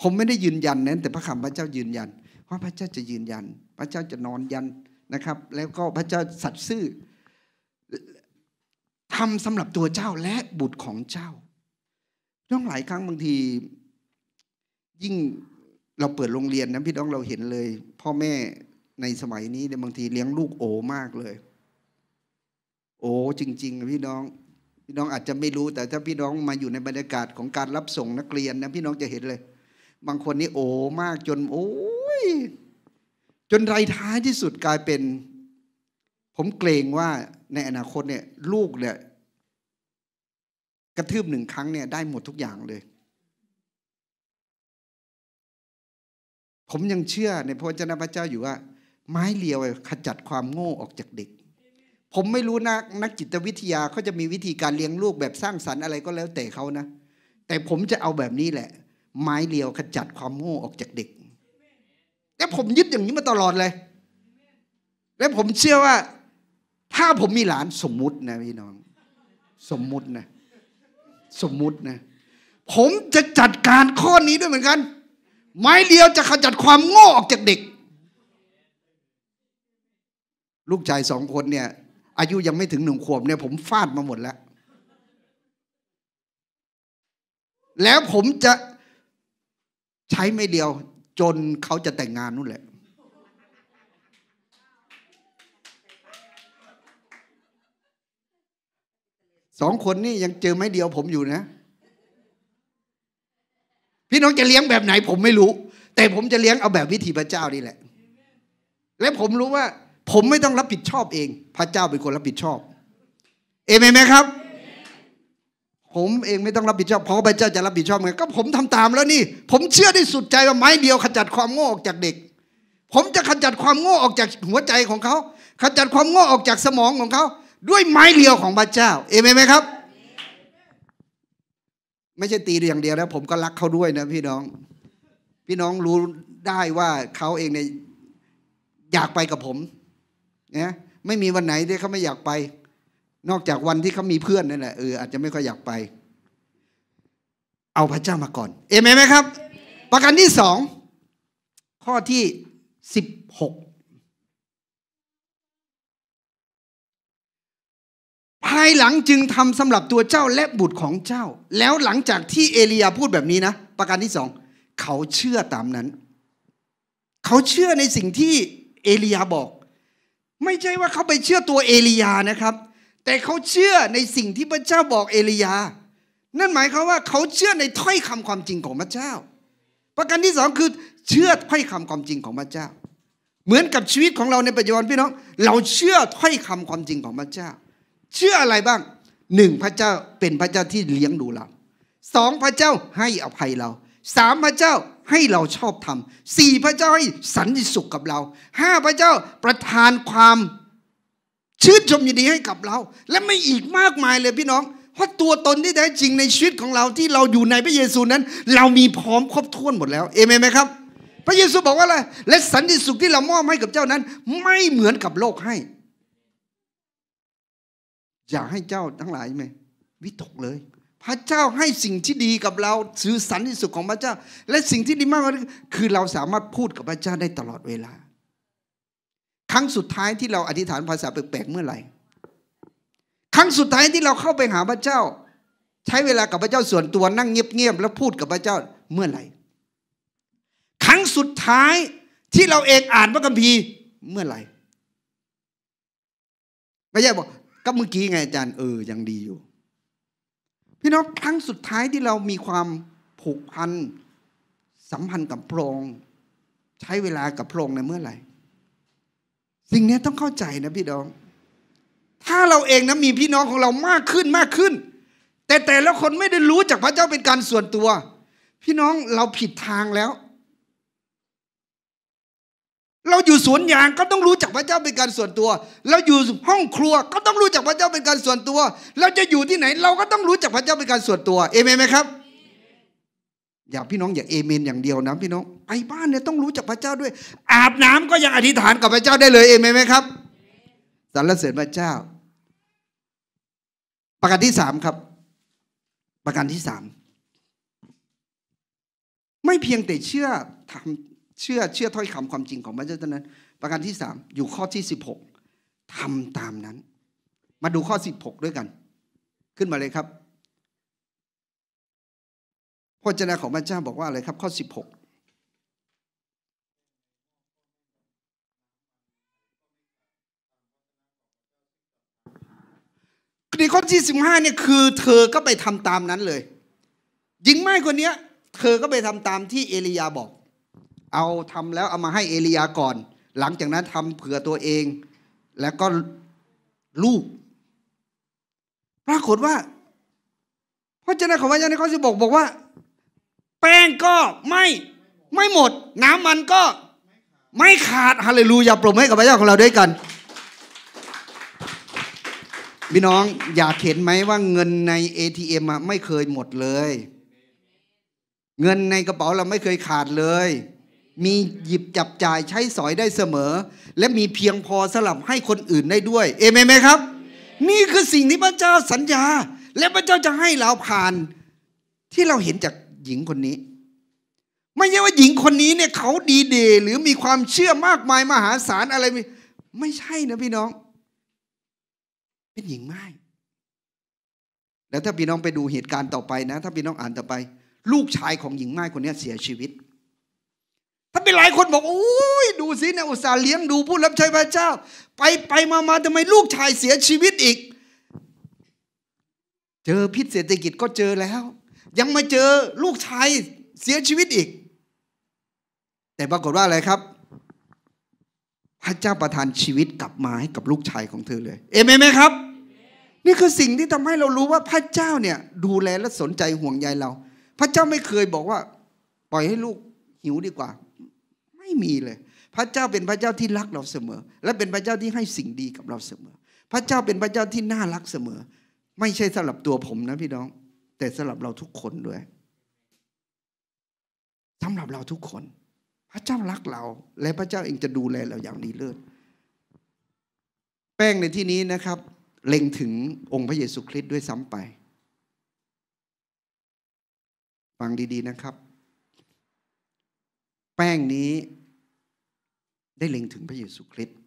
ผมไม่ได้ยืนยันนั้น แต่พระคำพระเจ้ายืนยันว่าพระเจ้าจะยืนยัน พระเจ้าจะนอนยันนะครับ แล้วก็พระเจ้าสัตย์ซื่อทำสำหรับตัวเจ้าและบุตรของเจ้า ต้องหลายครั้งบางทียิ่งเราเปิดโรงเรียนนะพี่น้องเราเห็นเลย พ่อแม่ในสมัยนี้เนี่ยบางทีเลี้ยงลูกโอมากเลย โอจริงๆพี่น้อง พี่น้องอาจจะไม่รู้ แต่ถ้าพี่น้องมาอยู่ในบรรยากาศของการรับส่งนักเรียนนะพี่น้องจะเห็นเลย บางคนนี่โอมากจน โอ้ย จนไรท้ายที่สุดกลายเป็น ผมเกรงว่าในอนาคตเนี่ย ลูกเนี่ยกระทืบหนึ่งครั้งเนี่ยได้หมดทุกอย่างเลยผมยังเชื่อ ในพระวจนะพระเจ้าอยู่ว่าไม้เลียวขจัดความโง่ออกจากเด็ก ผมไม่รู้นัก นักจิตวิทยาเขาจะมีวิธีการเลี้ยงลูกแบบสร้างสรรค์อะไรก็แล้วแต่เขานะแต่ผมจะเอาแบบนี้แหละ ไม้เลียวขจัดความโง่ออกจากเด็กแล้วผมยึดอย่างนี้มาตลอดเลย และผมเชื่อว่า ถ้าผมมีหลานสมมุตินะพี่น้อง สมมุตินะสมมุตินะ ผมจะจัดการข้อนี้ด้วยเหมือนกันไม้เดียวจะขจัดความโง่ออกจากเด็ก ลูกชายสองคนเนี่ย อายุยังไม่ถึงหนึ่งขวบเนี่ย ผมฟาดมาหมดแล้ว แล้วผมจะใช้ไม่เดียวจนเขาจะแต่งงานนู่นแหละ สองคนนี่ยังเจอไม่เดียวผมอยู่นะพี่น้องจะเลี้ยงแบบไหนผมไม่รู้ แต่ผมจะเลี้ยงเอาแบบวิธีพระเจ้านี่แหละ และผมรู้ว่าผมไม่ต้องรับผิดชอบเอง พระเจ้าเป็นคนรับผิดชอบเอเมนไหมครับ ผมเองไม่ต้องรับผิดชอบเพราะพระเจ้าจะรับผิดชอบไงก็ผมทำตามแล้วนี่ ผมเชื่อได้สุดใจว่าไม้เดียวขจัดความโง่ออกจากเด็ก ผมจะขจัดความโง่ออกจากหัวใจของเขาขจัดความโง่ออกจากสมองของเขาด้วยไม้เดียวของพระเจ้าเอเมนไหมครับไม่ใช่ตีอย่างเดียวแล้ว ผมก็รักเขาด้วยนะพี่น้อง พี่น้องรู้ได้ว่าเขาเองเนี่ยอยากไปกับผมนะไม่มีวันไหนที่เขาไม่อยากไป นอกจากวันที่เขามีเพื่อนนั่นแหละเอออาจจะไม่ค่อยอยากไป เอาพระเจ้ามาก่อน เอเมนไหมครับ ประการที่สองข้อที่สิบหกายหลังจึงทำสำหรับตัวเจ้าและบุตรของเจ้า แล้วหลังจากที่เอลียาพูดแบบนี้นะ ประการที่สองเขาเชื่อตามนั้น เขาเชื่อในสิ่งที่เอลียาบอก ไม่ใช่ว่าเขาไปเชื่อตัวเอลียานะครับ แต่เขาเชื่อในสิ่งที่พระเจ้าบอกเอลียานั่นหมายความว่าเขาเชื่อในถ้อยคำความจริงของพระเจ้า ประการที่สองคือ เชื่อถ้อยคำความจริงของพระเจ้า เหมือนกับชีวิตของเราในปัจจุบันพี่น้อง เราเชื่อถ้อยคำความจริงของพระเจ้าเชื่ออะไรบ้างหนึ่งพระเจ้าเป็นพระเจ้าที่เลี้ยงดูเราสองพระเจ้าให้อภัยเราสามพระเจ้าให้เราชอบทำสี่พระเจ้าให้สันติสุขกับเราห้าพระเจ้าประทานความ ชื่นชมยินดีให้กับเรา และไม่อีกมากมายเลยพี่น้อง เพราะตัวตนที่แท้จริงในชีวิตของเราที่เราอยู่ในพระเยซูนั้น เรามีพร้อมครบถ้วนหมดแล้วเอเมนไหมครับ พระเยซูบอกว่าอะไรและสันติสุขที่เรามอบให้กับเจ้านั้น ไม่เหมือนกับโลกให้อยากให้เจ้าทั้งหลายไหมวิตกเลย พระเจ้าให้สิ่งที่ดีกับเราสื่อสันที่สุดของพระเจ้า และสิ่งที่ดีมากกว่านั้นคือเราสามารถพูดกับพระเจ้าได้ตลอดเวลา ครั้งสุดท้ายที่เราอธิษฐานภาษาแปลกๆเมื่อไหร่ครั้งสุดท้ายที่เราเข้าไปหาพระเจ้า ใช้เวลากับพระเจ้าส่วนตัวนั่งเงียบๆแล้วพูดกับพระเจ้าเมื่อไหร่ครั้งสุดท้ายที่เราเองอ่านพระคัมภีร์เมื่อไหร่ไม่ใช่บอกก็เมื่อกี้ไงอาจารย์เออยังดีอยู่ พี่น้องครั้งสุดท้ายที่เรามีความผูกพัน สัมพันธ์กับพระองค์ใช้เวลากับพระองค์ในเมื่อไหร่สิ่งนี้ต้องเข้าใจนะ พี่น้อง ถ้าเราเองนะมีพี่น้องของเรามากขึ้นมากขึ้น แต่แต่ละคนไม่ได้รู้จากพระเจ้าเป็นการส่วนตัว พี่น้องเราผิดทางแล้วเราอยู่สวนยางก็ต้องรู้จักพระเจ้าเป็นการส่วนตัวเราอยู่ห้องครัวก็ต้องรู้จักพระเจ้าเป็นการส่วนตัว เราจะอยู่ที่ไหน เราก็ต้องรู้จักพระเจ้าเป็นการส่วนตัว เอเมนไหมครับ อย่าพี่น้องอย่าเอเมน อย่างเดียวนะพี่น้องไปบ้านเนี่ยต้องรู้จักพระเจ้าด้วย อาบน้ำก็ยังอธิษฐานกับพระเจ้าได้เลยเอเมนไหมครับ สรรเสริญพระเจ้า ประการที่สามครับ ประการที่สาม ไม่เพียงแต่เชื่อทำเชื่อเชื่อถ้อยคำความจริงของพระเจ้าเท่านั้น ประการที่สามอยู่ข้อที่สิบหกทำตามนั้น มาดูข้อสิบหกด้วยกัน ขึ้นมาเลยครับพระเจ้าของพระเจ้าบอกว่าอะไรครับ ข้อสิบหกในข้อที่สิบห้าเนี่ยคือเธอก็ไปทำตามนั้นเลยหญิงไม้คนเนี้ย เธอก็ไปทำตามที่เอลียาบอกเอาทำแล้วเอามาให้เอลียาก่อน หลังจากนั้น ทำเผื่อตัวเอง แล้วก็ลูกปรากฏว่าพระเจ้าของพระเจ้าในข้อสิบอกบอกว่า แป้งก็ไม่ไม่หมด น้ำมันก็ ไม่ขาดฮาเลลูยาปรบมให้กับพระเจ้าของเราด้วยกันพี่น้องอยากเห็นไหมว่าเงินใน ATM ไม่เคยหมดเลย เงินในกระเป๋าเราไม่เคยขาดเลยมีหยิบจับจ่ายใช้สอยได้เสมอ และมีเพียงพอสลับให้คนอื่นได้ด้วย เอเมนไหมครับ นี่คือสิ่งที่พระเจ้าสัญญา และพระเจ้าจะให้เราผ่าน ที่เราเห็นจากหญิงคนนี้ ไม่ใช่ว่าหญิงคนนี้เนี่ยเขาดีเดย์หรือมีความเชื่อมากมายมหาศาลอะไรไม่ใช่นะพี่น้อง เป็นหญิงไม่แล้วถ้าพี่น้องไปดูเหตุการณ์ต่อไปนะ ถ้าพี่น้องอ่านต่อไป ลูกชายของหญิงไม้คนนี้เสียชีวิตถ้าเป็นหลายคนบอกโอ้ยดูสิเนี่ยอุตส่าห์เลี้ยงดูผู้รับใช้พระเจ้า ไปไปมามาทำไมลูกชายเสียชีวิตอีก เจอพิษเศรษฐกิจก็เจอแล้ว ยังมาเจอลูกชายเสียชีวิตอีก แต่ปรากฏว่าอะไรครับ พระเจ้าประทานชีวิตกลับมาให้กับลูกชายของเธอเลยเอเมนไหมครับ นี่คือสิ่งที่ทำให้เรารู้ว่าพระเจ้าเนี่ย ดูแลและสนใจห่วงใยเรา พระเจ้าไม่เคยบอกว่า ปล่อยให้ลูกหิวดีกว่ามีเลยพระเจ้าเป็นพระเจ้าที่รักเราเสมอ และเป็นพระเจ้าที่ให้สิ่งดีกับเราเสมอ พระเจ้าเป็นพระเจ้าที่น่ารักเสมอ ไม่ใช่สำหรับตัวผมนะพี่น้อง แต่สำหรับเราทุกคนด้วยสำหรับเราทุกคน พระเจ้ารักเรา และพระเจ้าเองจะดูแลเราอย่างดีเลิศแป้งในที่นี้นะครับเล็งถึงองค์พระเยซูคริสต์ด้วยซ้ำไปฟังดี ๆนะครับ แป้งนี้ได้เล็งถึงพระเยซูคริสต์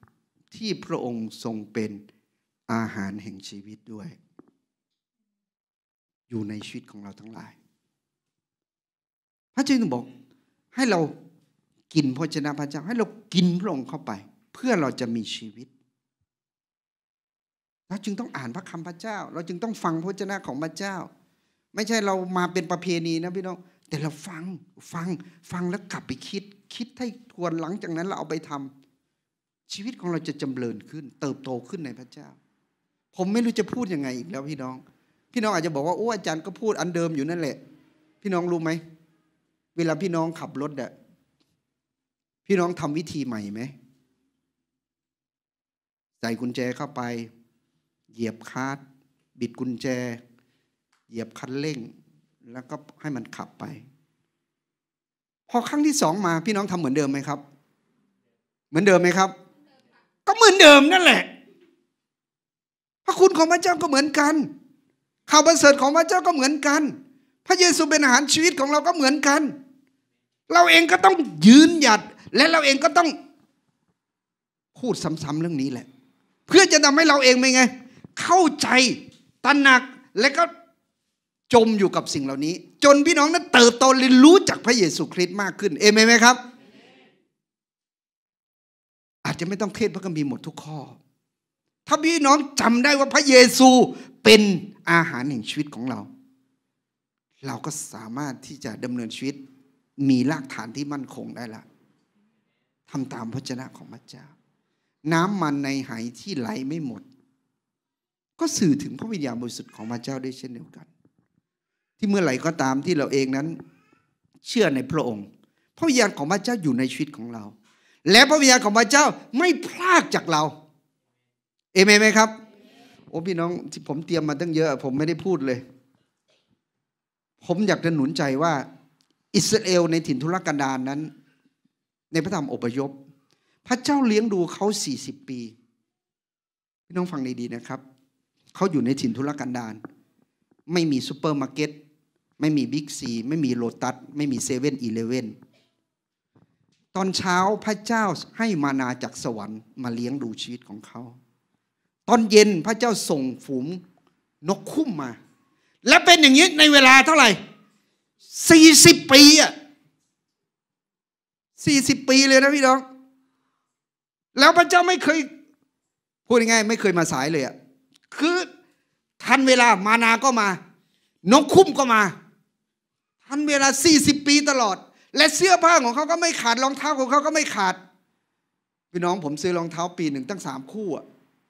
ที่พระองค์ทรงเป็นอาหารแห่งชีวิตด้วย อยู่ในชีวิตของเราทั้งหลาย พระเจ้าจึงบอกให้เรากินพระชนะพระเจ้า ให้เรากินพระองค์เข้าไป เพื่อเราจะมีชีวิตเราจึงต้องอ่านพระคำพระเจ้า เราจึงต้องฟังพระชนะของพระเจ้า ไม่ใช่เรามาเป็นประเพณีนะพี่น้องแต่เราฟังฟังฟังแล้วกลับไปคิด คิดให้ทวนหลังจากนั้นเราเอาไปทำ ชีวิตของเราจะจำเริญขึ้น เติบโตขึ้นในพระเจ้า ผมไม่รู้จะพูดยังไงอีกแล้วพี่น้อง พี่น้องอาจจะบอกว่าโอ้อาจารย์ก็พูดอันเดิมอยู่นั่นแหละ พี่น้องรู้ไหมเวลาพี่น้องขับรถอะพี่น้องทำวิธีใหม่ไหมใส่กุญแจเข้าไป เหยียบคาร์ดบิดกุญแจ เหยียบคันเร่งแล้วก็ให้มันขับไป พอครั้งที่สองมาพี่น้องทำเหมือนเดิมไหมครับ เหมือนเดิมไหมครับ ก็เหมือนเดิมนั่นแหละ พระคุณของพระเจ้าก็เหมือนกันข่าวประเสริฐของพระเจ้าก็เหมือนกัน พระเยซูเป็นอาหารชีวิตของเราก็เหมือนกัน เราเองก็ต้องยืนหยัด และเราเองก็ต้องพูดซ้ำๆเรื่องนี้แหละ เพื่อจะทำให้เราเองไป็ไง เข้าใจตระหนักและก็จมอยู่กับสิ่งเหล่านี้จนพี่น้องนั้นเติบโตเรียนรู้จากพระเยซูคริสต์มากขึ้น เอเมนไหมครับอาจจะไม่ต้องเทศพระคัมภีร์หมดทุกข้อ ถ้าพี่น้องจำได้ว่าพระเยซูเป็นอาหารแห่งชีวิตของเรา เราก็สามารถที่จะดำเนินชีวิตมีรากฐานที่มั่นคงได้ละทำตามพระเจ้าของพระเจ้า น้ำมันในไหที่ไหลไม่หมด ก็สื่อถึงพระวิญญาณบริสุทธิ์ของพระเจ้าได้เช่นเดียวกันที่เมื่อไหร่ก็ตามที่เราเองนั้นเชื่อในพระองค์ พระวิญญาณของพระเจ้าอยู่ในชีวิตของเรา และพระวิญญาณของพระเจ้าไม่พลากจากเราเอเมนไหมครับโอ้พี่น้องที่ผมเตรียมมาตั้งเยอะ ผมไม่ได้พูดเลย ผมอยากจะหนุนใจว่า อิสราเอล ในถิ่นทุรกันดารนนั้น ในพระธรรมอพยพ พระเจ้าเลี้ยงดูเขาสสี่ิบปี พี่น้องฟังดีๆนะครับเขาอยู่ในถิ่นทุรกันดารไม่มีซูเปอร์มาร์เก็ตไม่มีบิ๊กซี ไม่มีโลตัสไม่มีเซเว่นอีเลเว่นตอนเช้าพระเจ้าให้มานาจากสวรรค์มาเลี้ยงดูชีวิตของเขา ตอนเย็นพระเจ้าส่งฝูงนกคุ้มมา และเป็นอย่างนี้ในเวลาเท่าไหร่สี่สิบปีอ่ะสี่สิบปีเลยนะพี่น้อง แล้วพระเจ้าไม่เคย พูดง่ายงไม่เคยมาสายเลยอ่ะคือทันเวลามานาก็มา นกคุ้มก็มาทนาเวลา40ปีตลอด และเสื้อผ้าของเขาก็ไม่ขาดรองเท้าของเขาก็ไม่ขาดพี่น้องผมซื้อรองเท้าปีหนึ่งตั้งสามคู่อ่ะ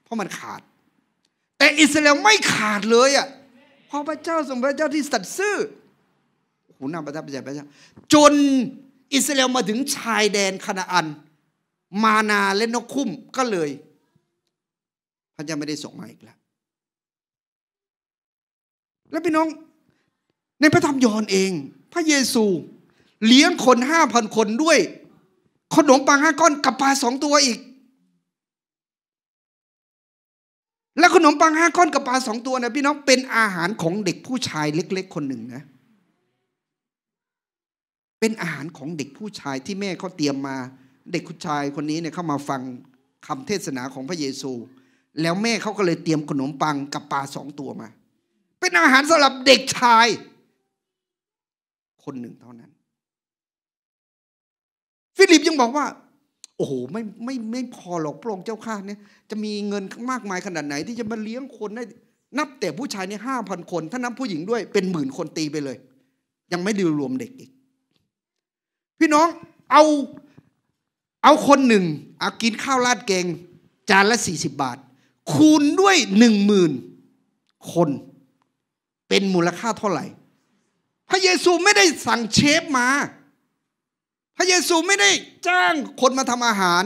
เพราะมันขาด แต่อิสราเอลไม่ขาดเลยอ่ะเพราะพระเจ้าทรงพระเจ้าที่สัตย์ซื่อโอ้โหน่าประทับใจพระเจ้าจนอิสราเอลมาถึงชายแดนคณาอัน มานาและนกคุ้มก็เลย พระเจ้าไม่ได้ส่งมาอีกแล้ว แล้วพี่น้องในพระธรรมยอห์นเอง พระเยซู เลี้ยงคนห้าพันคนด้วย ขนมปังห้าก้อนกับปลาสองตัวอีก และขนมปังห้าก้อนกับปลาสองตัวนะพี่น้องเป็นอาหารของเด็กผู้ชายเล็ก ๆ คนหนึ่งนะเป็นอาหารของเด็กผู้ชายที่แม่เขาเตรียมมา เด็กผู้ชายคนนี้เนี่ยเข้ามาฟังคำเทศนาของพระเยซู แล้วแม่เขาก็เลยเตรียมขนมปังกับปลาสองตัวมา เป็นอาหารสำหรับเด็กชายคนหนึ่งเท่านั้น ฟิลิปยังบอกว่า โอ้โห ไม่ไม่ไม่พอหรอกพระองค์เจ้าข้าเนี่ย จะมีเงินมากมายขนาดไหน ที่จะมาเลี้ยงคนได้ นับแต่ผู้ชายนี่ห้าพันคน ถ้านับผู้หญิงด้วย เป็นหมื่นคนตีไปเลย ยังไม่ดูรวมเด็กอีก พี่น้อง เอาเอาคนหนึ่งเอากินข้าวราดแกงจานละสี่สิบบาท คูณด้วยหนึ่งหมื่นคน เป็นมูลค่าเท่าไหร่พระเยซูไม่ได้สั่งเชฟมา พระเยซูไม่ได้จ้างคนมาทำอาหาร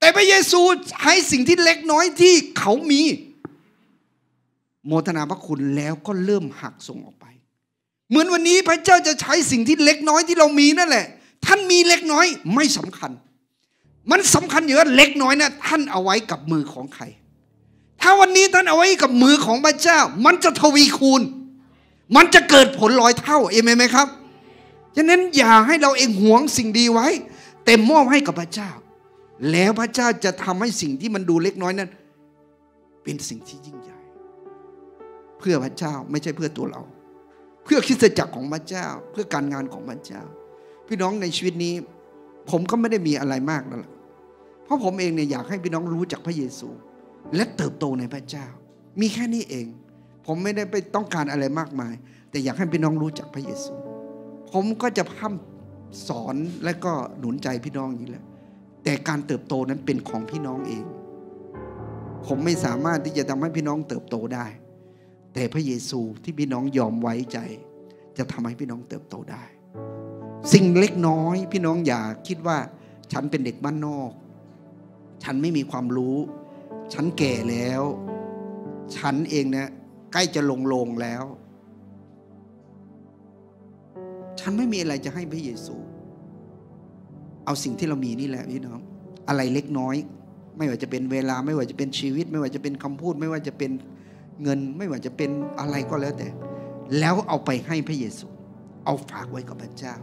แต่พระเยซูให้สิ่งที่เล็กน้อยที่เขามี โมทนาพระคุณแล้วก็เริ่มหักส่งออกไป เหมือนวันนี้พระเจ้าจะใช้สิ่งที่เล็กน้อยที่เรามีนั่นแหละ ท่านมีเล็กน้อยไม่สำคัญ มันสำคัญอยู่ว่าเล็กน้อยนะท่านเอาไว้กับมือของใคร ถ้าวันนี้ท่านเอาไว้กับมือของพระเจ้า มันจะทวีคูณมันจะเกิดผลร้อยเท่าเอเมนไหมครับฉะนั้นอย่าให้เราเองหวงสิ่งดีไว้เต็มมอบให้กับพระเจ้า แล้วพระเจ้าจะทำให้สิ่งที่มันดูเล็กน้อยนั้นเป็นสิ่งที่ยิ่งใหญ่เพื่อพระเจ้าไม่ใช่เพื่อตัวเรา เพื่อคริสตจักรของพระเจ้าเพื่อการงานของพระเจ้า พี่น้องในชีวิตนี้ ผมก็ไม่ได้มีอะไรมากแล้วละเพราะผมเองเนี่ยอยากให้พี่น้องรู้จักพระเยซู และเติบโตในพระเจ้า มีแค่นี้เองผมไม่ได้ไปต้องการอะไรมากมาย แต่อยากให้พี่น้องรู้จักพระเยซู ผมก็จะพั่ำสอนและก็หนุนใจพี่น้องอย่างนี้แหละแต่การเติบโตนั้นเป็นของพี่น้องเอง ผมไม่สามารถที่จะทำให้พี่น้องเติบโตได้ แต่พระเยซูที่พี่น้องยอมไว้ใจ จะทำให้พี่น้องเติบโตได้ สิ่งเล็กน้อยพี่น้องอย่าคิดว่า ฉันเป็นเด็กบ้านนอก ฉันไม่มีความรู้ ฉันแก่แล้ว ฉันเองเนะใกล้จะลงลงแล้ว ฉันไม่มีอะไรจะให้พระเยซู เอาสิ่งที่เรามีนี่แหละพี่น้อง อะไรเล็กน้อย ไม่ว่าจะเป็นเวลา ไม่ว่าจะเป็นชีวิต ไม่ว่าจะเป็นคำพูด ไม่ว่าจะเป็นเงิน ไม่ว่าจะเป็นอะไรก็แล้วแต่ แล้วเอาไปให้พระเยซู เอาฝากไว้กับพระเจ้า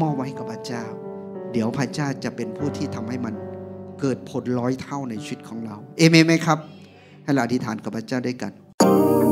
มอบไว้กับพระเจ้า เดี๋ยวพระเจ้าจะเป็นผู้ที่ทำให้มัน เกิดผลร้อยเท่าในชีวิตของเรา เอเมนไหมครับ ให้เราอธิษฐานกับพระเจ้าด้วยกัน Thank you.